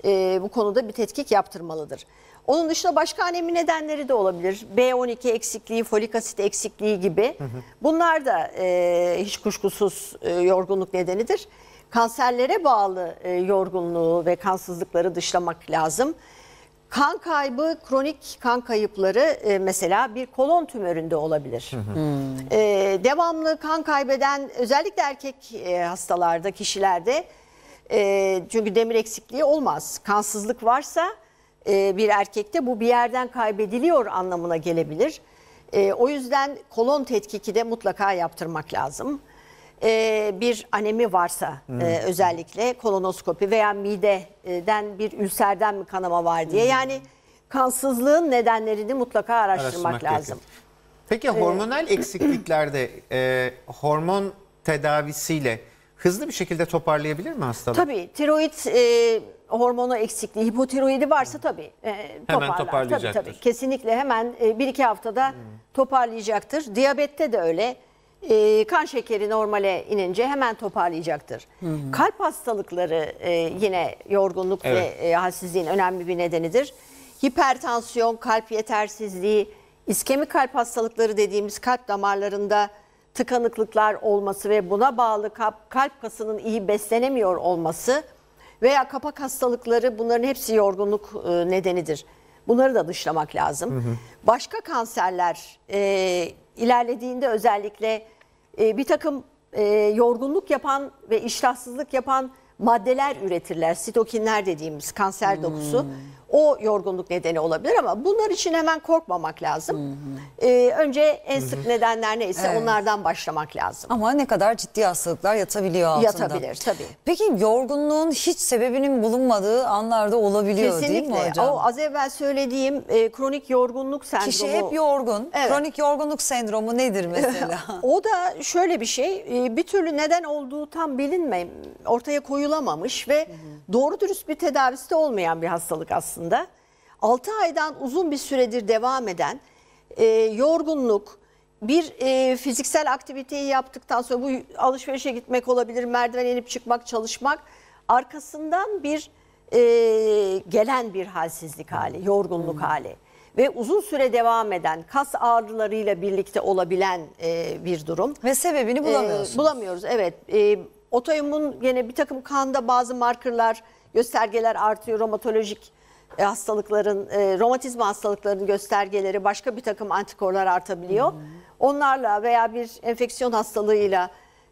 e, bu konuda bir tetkik yaptırmalıdır. Onun dışında başka anemi nedenleri de olabilir. B12 eksikliği, folik asit eksikliği gibi. Bunlar da e, hiç kuşkusuz e, yorgunluk nedenidir kanserlere bağlı e, yorgunluğu ve kansızlıkları dışlamak lazım. Kan kaybı, kronik kan kayıpları e, mesela bir kolon tümöründe olabilir. Hı E, devamlı kan kaybeden özellikle erkek e, hastalarda, kişilerde e, çünkü demir eksikliği olmaz. Kansızlık varsa e, bir erkekte bu bir yerden kaybediliyor anlamına gelebilir. E, o yüzden kolon tetkiki de mutlaka yaptırmak lazım e, bir anemi varsa e, hmm. e, özellikle kolonoskopi veya mideden bir ülserden mi kanama var diye. Hmm. Yani kansızlığın nedenlerini mutlaka araştırmak, araştırmak lazım. Gerekir. Peki e, hormonal eksikliklerde e, hormon tedavisiyle hızlı bir şekilde toparlayabilir mi hastalık? Tabii tiroid e, hormonu eksikliği, hipotiroidi varsa hmm. tabii e, toparlar. Hemen toparlayacaktır. Tabii, tabii. Kesinlikle hemen e, bir iki haftada hmm. toparlayacaktır. Diyabette de öyle e, kan şekeri normale inince hemen toparlayacaktır. Hı hı. Kalp hastalıkları e, yine yorgunluk evet. ve e, halsizliğin önemli bir nedenidir. Hipertansiyon, kalp yetersizliği, iskemik kalp hastalıkları dediğimiz kalp damarlarında tıkanıklıklar olması ve buna bağlı kalp, kalp kasının iyi beslenemiyor olması veya kapak hastalıkları bunların hepsi yorgunluk e, nedenidir. Bunları da dışlamak lazım. Hı hı. Başka kanserler e, ilerlediğinde özellikle e, bir takım e, yorgunluk yapan ve iştahsızlık yapan maddeler üretirler. Sitokinler dediğimiz kanser dokusu. Hmm. O yorgunluk nedeni olabilir ama bunlar için hemen korkmamak lazım. Hı hı. Ee, önce en sık hı hı. nedenler neyse evet. onlardan başlamak lazım. Ama ne kadar ciddi hastalıklar yatabiliyor altında. Yatabilir tabii. Peki yorgunluğun hiç sebebinin bulunmadığı anlarda olabiliyor Kesinlikle. değil mi hocam? O az evvel söylediğim e, kronik yorgunluk sendromu. Kişi hep yorgun. Evet. Kronik yorgunluk sendromu nedir mesela? o da şöyle bir şey e, bir türlü neden olduğu tam bilinmeyen ortaya koyulamamış ve hı hı. doğru dürüst bir tedavisi de olmayan bir hastalık aslında aslında 6 aydan uzun bir süredir devam eden e, yorgunluk, bir e, fiziksel aktiviteyi yaptıktan sonra bu alışverişe gitmek olabilir, merdiven inip çıkmak, çalışmak arkasından bir e, gelen bir halsizlik hali, yorgunluk hmm. hali ve uzun süre devam eden kas ağrılarıyla birlikte olabilen e, bir durum. Ve sebebini bulamıyoruz. E, bulamıyoruz evet. E, otoyumun yine bir takım kanda bazı markerlar, göstergeler artıyor, romatolojik e, hastalıkların, e, romatizma hastalıklarının göstergeleri başka bir takım antikorlar artabiliyor. Hmm. Onlarla veya bir enfeksiyon hastalığıyla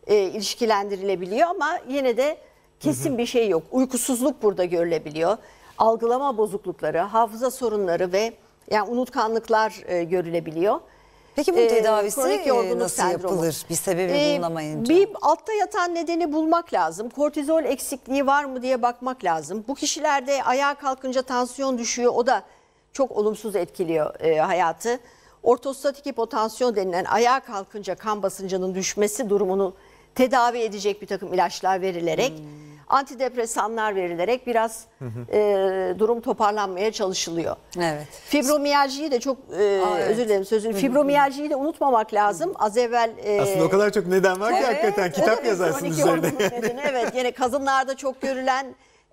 e, ilişkilendirilebiliyor ama yine de kesin hı bir şey yok. Uykusuzluk burada görülebiliyor. Algılama bozuklukları, hafıza sorunları ve yani unutkanlıklar e, görülebiliyor. Peki bunun tedavisi kronik nasıl sendromu. yapılır? Bir sebebi ee, bulunamayınca. Bir altta yatan nedeni bulmak lazım. Kortizol eksikliği var mı diye bakmak lazım. Bu kişilerde ayağa kalkınca tansiyon düşüyor. O da çok olumsuz etkiliyor e, hayatı. Ortostatik hipotansiyon denilen ayağa kalkınca kan basıncının düşmesi durumunu tedavi edecek bir takım ilaçlar verilerek... Hmm antidepresanlar verilerek biraz hı hı. E, durum toparlanmaya çalışılıyor. Evet. Fibromiyaljiyi de çok e, Aa, özür dilerim sözünü. Fibromiyaljiyi de unutmamak lazım. Az evvel e, Aslında o kadar çok neden var ki evet, hakikaten kitap yazarsınız yazarsın üzerine. Nedeni, evet, yine kadınlarda çok görülen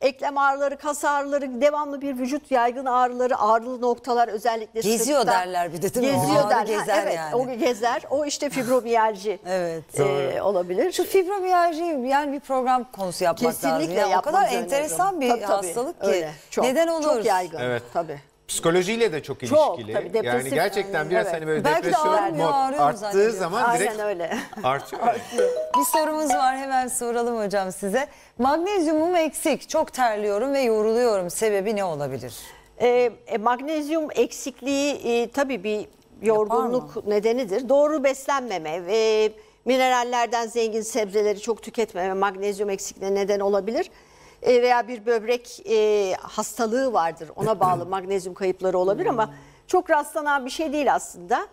eklem ağrıları, kas ağrıları, devamlı bir vücut yaygın ağrıları, ağrılı noktalar özellikle Geziyor sırtta. derler bir de değil mi? Geziyor Ağrı derler. Gezer evet, yani. o gezer. O işte fibromiyalji evet. e, olabilir. Şu fibromiyalji yani bir program konusu yapmak Kesinlikle lazım. Yani o kadar enteresan bir tabii, tabii, hastalık ki. Öyle, çok, neden olur? Çok yaygın. Evet. Tabii psikolojiyle de çok ilişkili. Çok tabii depresif. Yani gerçekten biraz evet. hani böyle Belki depresyon de mod arttığı zaman Aynen direkt öyle. artıyor. Bir sorumuz var hemen soralım hocam size. Magnezyumum eksik. Çok terliyorum ve yoruluyorum. Sebebi ne olabilir? E, e, magnezyum eksikliği e, tabii bir yorgunluk nedenidir. Doğru beslenmeme ve minerallerden zengin sebzeleri çok tüketmeme magnezyum eksikliğine neden olabilir. E, veya bir böbrek e, hastalığı vardır. Ona bağlı magnezyum kayıpları olabilir ama hmm. çok rastlanan bir şey değil aslında.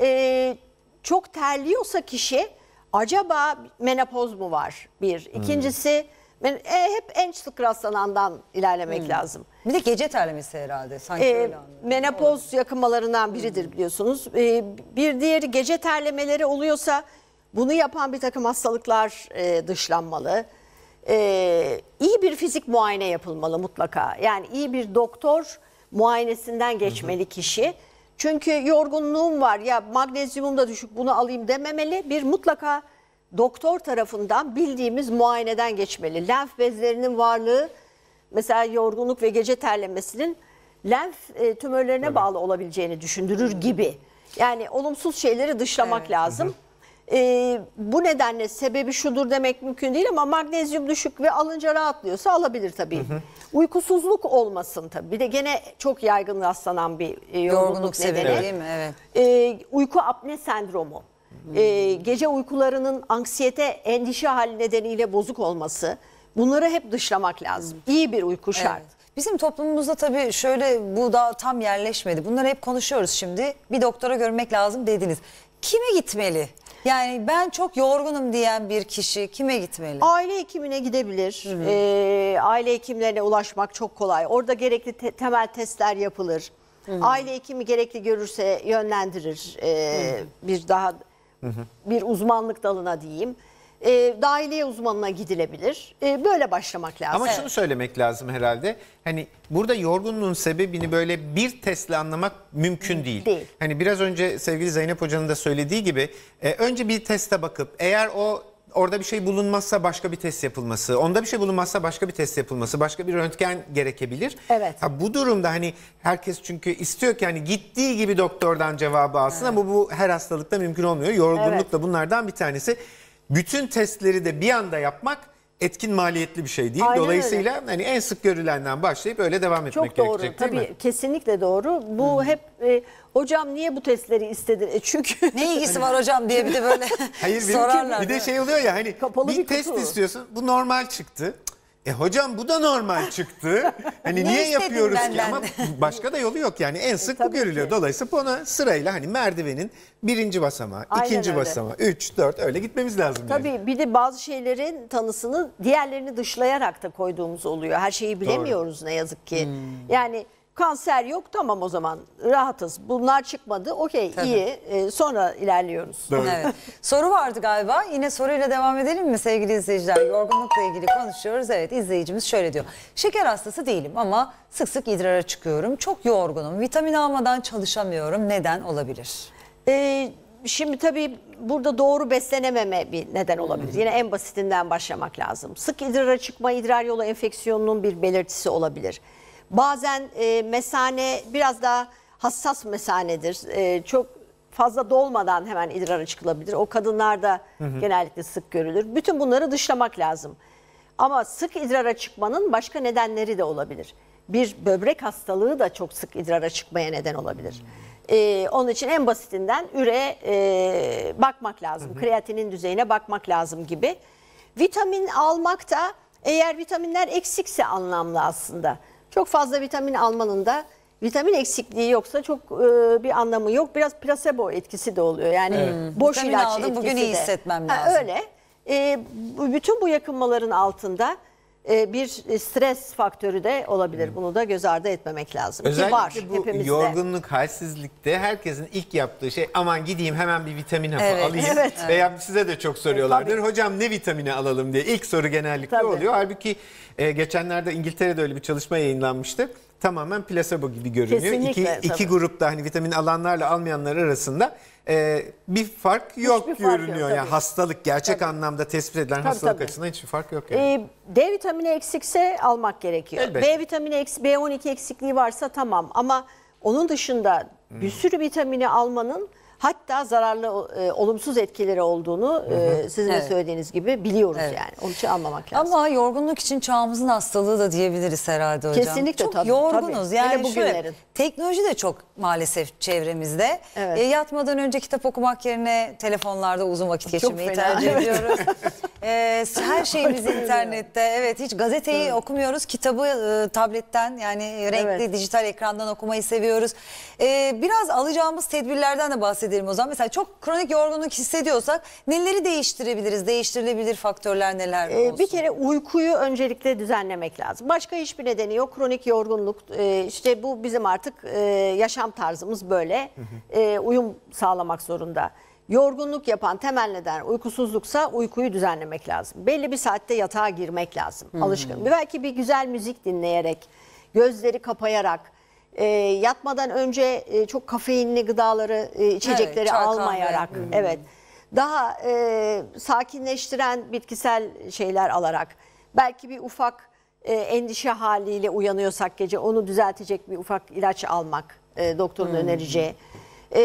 E, çok terliyorsa kişi acaba menopoz mu var bir? Hmm. İkincisi ben, hep en sık rastlanandan ilerlemek hmm. lazım. Bir de gece terlemesi herhalde sanki Ee, öyle anlıyorum. menopoz yakınmalarından biridir biliyorsunuz. Ee, bir diğeri gece terlemeleri oluyorsa bunu yapan bir takım hastalıklar e, dışlanmalı e, iyi bir fizik muayene yapılmalı mutlaka. Yani iyi bir doktor muayenesinden geçmeli kişi. Çünkü yorgunluğum var ya magnezyumum da düşük bunu alayım dememeli. Bir mutlaka doktor tarafından bildiğimiz muayeneden geçmeli. Lenf bezlerinin varlığı mesela yorgunluk ve gece terlemesinin lenf e, tümörlerine bağlı olabileceğini düşündürür gibi. Yani olumsuz şeyleri dışlamak lazım. E, bu nedenle sebebi şudur demek mümkün değil ama magnezyum düşük ve alınca rahatlıyorsa alabilir tabii. Hı hı. Uykusuzluk olmasın tabii. Bir de gene çok yaygın rastlanan bir e, yorgunluk, nedeni. Sebebi, Evet. E, uyku apne sendromu. E, gece uykularının anksiyete, endişe hali nedeniyle bozuk olması bunları hep dışlamak lazım. İyi bir uyku şart. Evet. Bizim toplumumuzda tabii şöyle bu da tam yerleşmedi. Bunları hep konuşuyoruz şimdi. Bir doktora görmek lazım dediniz. Kime gitmeli? Yani ben çok yorgunum diyen bir kişi kime gitmeli? Aile hekimine gidebilir. Hı hı. Ee, aile hekimlerine ulaşmak çok kolay. Orada gerekli te temel testler yapılır. Hı hı. Aile hekimi gerekli görürse yönlendirir. Ee, hı hı. Bir daha hı hı. bir uzmanlık dalına diyeyim e, dahiliye uzmanına gidilebilir. E, böyle başlamak lazım. Ama şunu söylemek lazım herhalde. Hani burada yorgunluğun sebebini böyle bir testle anlamak mümkün değil. değil. Hani biraz önce sevgili Zeynep Hoca'nın da söylediği gibi e, önce bir teste bakıp eğer o orada bir şey bulunmazsa başka bir test yapılması, onda bir şey bulunmazsa başka bir test yapılması, başka bir röntgen gerekebilir. Evet. Ha, bu durumda hani herkes çünkü istiyor ki hani gittiği gibi doktordan cevabı alsın evet. ama bu her hastalıkta mümkün olmuyor. Yorgunluk evet. da bunlardan bir tanesi bütün testleri de bir anda yapmak etkin maliyetli bir şey değil. Aynen Dolayısıyla öyle. hani en sık görülenden başlayıp öyle devam etmek Çok doğru. değil Tabii, mi? Kesinlikle doğru. Bu hmm. hep e, hocam niye bu testleri istedin? E çünkü ne ilgisi hani var hocam diye bir de böyle Hayır, sorarlar. Bir de şey oluyor ya hani Kapalı bir, bir test istiyorsun. Bu normal çıktı. E hocam bu da normal çıktı. Hani niye yapıyoruz ki? Ama başka da yolu yok yani en e, sık bu tabii görülüyor. ki. Dolayısıyla ona sırayla hani merdivenin birinci basamağı, Aynen ikinci öyle. basamağı, üç, dört öyle gitmemiz lazım. yani. Tabii bir de bazı şeylerin tanısını diğerlerini dışlayarak da koyduğumuz oluyor. Her şeyi bilemiyoruz ne yazık ki. Hmm. Yani Kanser yok tamam o zaman rahatız. Bunlar çıkmadı okey iyi e, sonra ilerliyoruz. Doğru. Evet. Soru vardı galiba yine soruyla devam edelim mi sevgili izleyiciler? Yorgunlukla ilgili konuşuyoruz. Evet izleyicimiz şöyle diyor. Şeker hastası değilim ama sık sık idrara çıkıyorum. Çok yorgunum. Vitamin almadan çalışamıyorum. Neden olabilir? Eee şimdi tabii burada doğru beslenememe bir neden olabilir. Yine en basitinden başlamak lazım. Sık idrara çıkma idrar yolu enfeksiyonunun bir belirtisi olabilir. Bazen e, mesane biraz daha hassas mesanedir. E, çok fazla dolmadan hemen idrara çıkılabilir. O kadınlarda hı hı. genellikle sık görülür. Bütün bunları dışlamak lazım. Ama sık idrara çıkmanın başka nedenleri de olabilir. Bir böbrek hastalığı da çok sık idrara çıkmaya neden olabilir. Ee, onun için en basitinden üre e, bakmak lazım. Hı hı. Kreatinin düzeyine bakmak lazım gibi. Vitamin almak da eğer vitaminler eksikse anlamlı aslında. Çok fazla vitamin almanın da vitamin eksikliği yoksa çok e, bir anlamı yok. Biraz plasebo etkisi de oluyor. Yani evet. boş vitamin ilaç aldım, etkisi bugün de. iyi hissetmem lazım. Ha, öyle. E, bütün bu yakınmaların altında e, bir stres faktörü de olabilir. Bunu da göz ardı etmemek lazım. Özellikle var, bu hepimizde. yorgunluk, halsizlikte herkesin ilk yaptığı şey aman gideyim hemen bir vitamin hapı evet, alayım. Evet. Veya size de çok soruyorlardır. Tabii. Hocam ne vitamini alalım diye ilk soru genellikle Tabii. oluyor. Halbuki e, geçenlerde İngiltere'de öyle bir çalışma yayınlanmıştı tamamen plasebo gibi görünüyor. Kesinlikle, İki iki grupta hani vitamin alanlarla almayanlar arasında e, bir fark yok hiçbir fark görünüyor. Yok, yani hastalık gerçek tabii. anlamda tespit edilen tabii, hastalık tabii. açısından hiçbir fark yok. Yani. Ee, D vitamini eksikse almak gerekiyor. Elbette. B vitamini eksik, B12 eksikliği varsa tamam ama onun dışında hmm. bir sürü vitamini almanın Hatta zararlı e, olumsuz etkileri olduğunu e, sizin evet. de söylediğiniz gibi biliyoruz evet. yani. Onun için almamak lazım. Ama yorgunluk için çağımızın hastalığı da diyebiliriz herhalde hocam. Kesinlikle çok tabii. yorgunuz. Tabii. Yani bugün. teknoloji de çok maalesef çevremizde. Evet. E, yatmadan önce kitap okumak yerine telefonlarda uzun vakit geçirmeyi tercih ediyoruz. Ee, her şeyimiz internette. Evet hiç gazeteyi evet. okumuyoruz. Kitabı e, tabletten yani renkli evet. dijital ekrandan okumayı seviyoruz. Ee, biraz alacağımız tedbirlerden de bahsedelim o zaman. Mesela çok kronik yorgunluk hissediyorsak neleri değiştirebiliriz? Değiştirilebilir faktörler neler Ee, bir kere uykuyu öncelikle düzenlemek lazım. Başka hiçbir nedeni yok. Kronik yorgunluk e, işte bu bizim artık e, yaşam tarzımız böyle. Hı hı. E, uyum sağlamak zorunda. Yorgunluk yapan temel neden uykusuzluksa uykuyu düzenlemek lazım. Belli bir saatte yatağa girmek lazım. Hmm. Alışkın. Belki bir güzel müzik dinleyerek, gözleri kapayarak, e, yatmadan önce e, çok kafeinli gıdaları, e, içecekleri evet, almayarak. Hmm. Evet. Daha e, sakinleştiren bitkisel şeyler alarak. Belki bir ufak e, endişe haliyle uyanıyorsak gece onu düzeltecek bir ufak ilaç almak e, doktorun hmm. önereceği. E,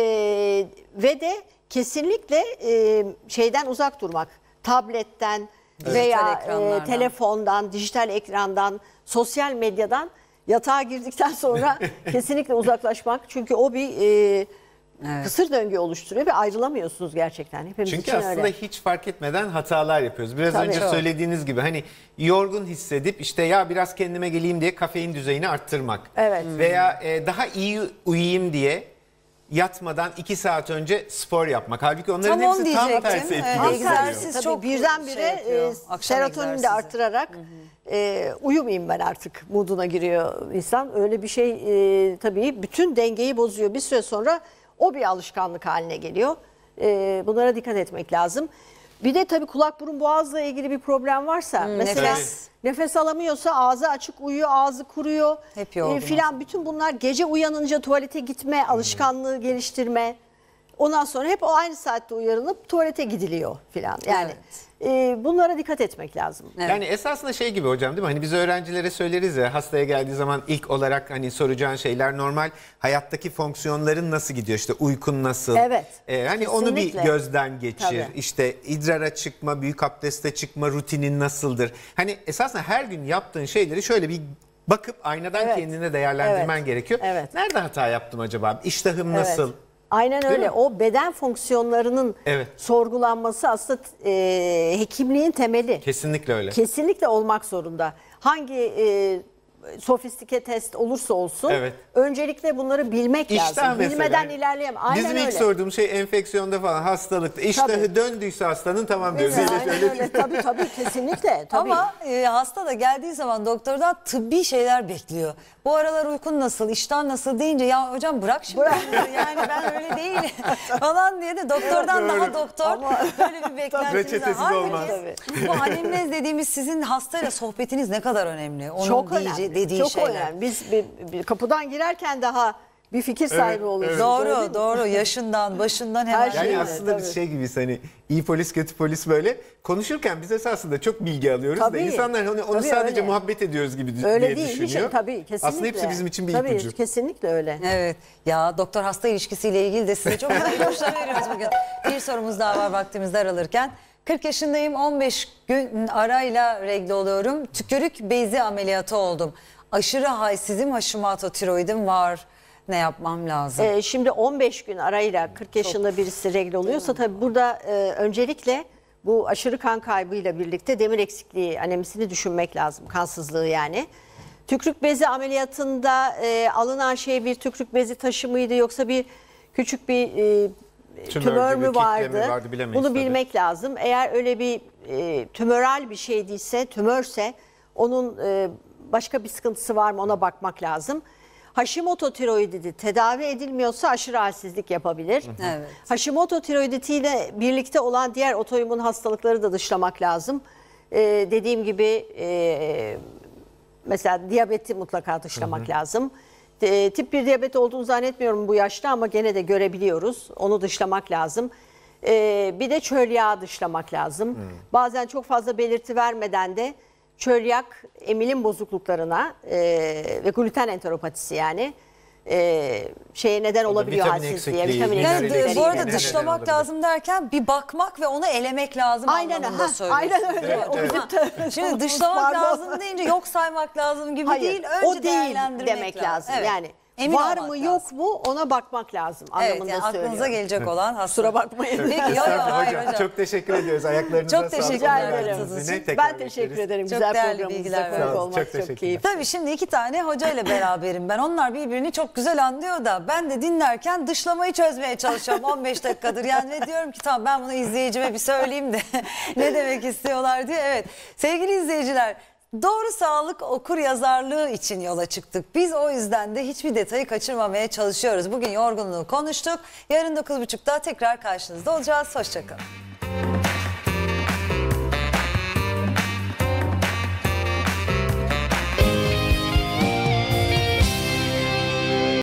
ve de kesinlikle e, şeyden uzak durmak. Tabletten evet. veya e, telefondan, dijital ekrandan, sosyal medyadan yatağa girdikten sonra kesinlikle uzaklaşmak. Çünkü o bir e, evet. kısır döngü oluşturuyor ve ayrılamıyorsunuz gerçekten. Hepimiz Çünkü için aslında öyle. hiç fark etmeden hatalar yapıyoruz. Biraz Tabii önce o. söylediğiniz gibi hani yorgun hissedip işte ya biraz kendime geleyim diye kafein düzeyini arttırmak. Evet. Veya e, daha iyi uyuyayım diye yatmadan 2 saat önce spor yapmak. Halbuki onların Tam onu hepsi tam diyecektim. tersi etki Evet, gösteriyor. egzersiz çok birdenbire şey e, Akşam serotonini egzersizi. de arttırarak e, uyumayayım ben artık moduna giriyor insan. Öyle bir şey e, tabii bütün dengeyi bozuyor. Bir süre sonra o bir alışkanlık haline geliyor. E, bunlara dikkat etmek lazım. Bir de tabii kulak burun boğazla ilgili bir problem varsa hmm, mesela nefes. nefes alamıyorsa ağzı açık uyuyor, ağzı kuruyor Hep e, filan bütün bunlar gece uyanınca tuvalete gitme hmm. alışkanlığı geliştirme. Ondan sonra hep o aynı saatte uyarılıp tuvalete gidiliyor filan. Yani evet. Ee, bunlara dikkat etmek lazım. Evet. Yani esasında şey gibi hocam değil mi? Hani biz öğrencilere söyleriz ya hastaya geldiği zaman ilk olarak hani soracağın şeyler normal hayattaki fonksiyonların nasıl gidiyor? İşte uykun nasıl? Evet. E, hani kesinlikle. onu bir gözden geçir. Tabii. İşte idrara çıkma, büyük abdeste çıkma rutinin nasıldır? Hani esasında her gün yaptığın şeyleri şöyle bir bakıp aynadan evet. kendine değerlendirmen evet. gerekiyor. Evet. Nerede hata yaptım acaba? İştahım evet. nasıl? Aynen öyle. O beden fonksiyonlarının evet. sorgulanması aslında e, hekimliğin temeli. Kesinlikle öyle. Kesinlikle olmak zorunda. Hangi e, sofistike test olursa olsun evet. öncelikle bunları bilmek İşten lazım. Mesela, Bilmeden ilerleyemem. Aynen Bizim öyle. ilk sorduğum şey enfeksiyonda falan hastalıkta. İştahı tabii. döndüyse hastanın tamam diyoruz. Aynen öyle. tabii tabii kesinlikle. Tabii. Ama e, hasta da geldiği zaman doktordan tıbbi şeyler bekliyor bu aralar uykun nasıl, iştah nasıl deyince ya hocam bırak şimdi bırak. yani ben öyle değil falan diye de doktordan daha doktor Ama böyle bir beklentimiz var. olmaz. Bu anemnez dediğimiz sizin hastayla sohbetiniz ne kadar önemli. Onun çok önemli. Dediği çok şeyler. önemli. Biz bir, bir, kapıdan girerken daha bir fikir sahibi evet, olursunuz. Evet. Doğru doğru yaşından başından Her şey yani aslında tabii. biz şey gibi hani iyi polis kötü polis böyle konuşurken biz esasında çok bilgi alıyoruz tabii, da insanlar hani onu tabii sadece öyle. muhabbet ediyoruz gibi öyle diye değil, düşünüyor. Şey, tabii kesinlikle. Aslında hepsi bizim için bir tabii, ipucu. Kesinlikle öyle. Evet ya doktor hasta ilişkisiyle ilgili de size çok güzel ipuçlar veriyoruz bugün. Bir sorumuz daha var vaktimizde aralırken. 40 yaşındayım 15 gün arayla regle oluyorum. Tükürük bezi ameliyatı oldum. Aşırı halsizim, haşimato tiroidim var ne yapmam lazım? Ee, şimdi 15 gün arayla 40 yaşında birisi regl oluyorsa tabii burada e, öncelikle bu aşırı kan kaybıyla birlikte demir eksikliği anemisini düşünmek lazım. Kansızlığı yani. Tükrük bezi ameliyatında e, alınan şey bir tükrük bezi taşı mıydı yoksa bir küçük bir e, tümör, tümör mü vardı? Mi vardı Bunu tabii. bilmek lazım. Eğer öyle bir e, tümöral bir şey değilse, tümörse onun e, başka bir sıkıntısı var mı ona bakmak lazım. Hashimoto tiroiditi tedavi edilmiyorsa aşırı halsizlik yapabilir. Evet. Hashimoto tiroiditiyle birlikte olan diğer otoyumun hastalıkları da dışlamak lazım. Ee, dediğim gibi e, mesela diyabeti mutlaka dışlamak hı hı. lazım. E, tip 1 diyabet olduğunu zannetmiyorum bu yaşta ama gene de görebiliyoruz. Onu dışlamak lazım. E, bir de çölyağı dışlamak lazım. Hı. Bazen çok fazla belirti vermeden de çölyak emilim bozukluklarına e, ve gluten enteropatisi yani e, şeye neden olabiliyor vitamin halsizliğe. Vitamin yani bu arada dışlamak lazım derken bir bakmak ve onu elemek lazım aynen, anlamında söylüyorsun. Aynen öyle. Evet, evet. Şimdi dışlamak lazım deyince yok saymak lazım gibi Hayır, değil. Önce o değil demek lazım. lazım. Evet. Yani Emin var mı lazım. yok mu ona bakmak lazım evet, anlamında yani söylüyorum. Aklınıza gelecek olan hasta. Kusura bakmayın. Peki, yok, yok, hocam. hocam. Çok teşekkür ediyoruz. Ayaklarınıza çok teşekkür ederim. Ben teşekkür ederim. Çok güzel bilgiler konuk olmak çok, çok, çok Tabii şimdi iki tane hocayla beraberim ben. Onlar birbirini çok güzel anlıyor da ben de dinlerken dışlamayı çözmeye çalışıyorum 15 dakikadır. Yani ve diyorum ki tamam ben bunu izleyicime bir söyleyeyim de ne demek istiyorlar diye. Evet sevgili izleyiciler Doğru sağlık okur yazarlığı için yola çıktık. Biz o yüzden de hiçbir detayı kaçırmamaya çalışıyoruz. Bugün yorgunluğu konuştuk. Yarın 9.30'da tekrar karşınızda olacağız. Hoşçakalın.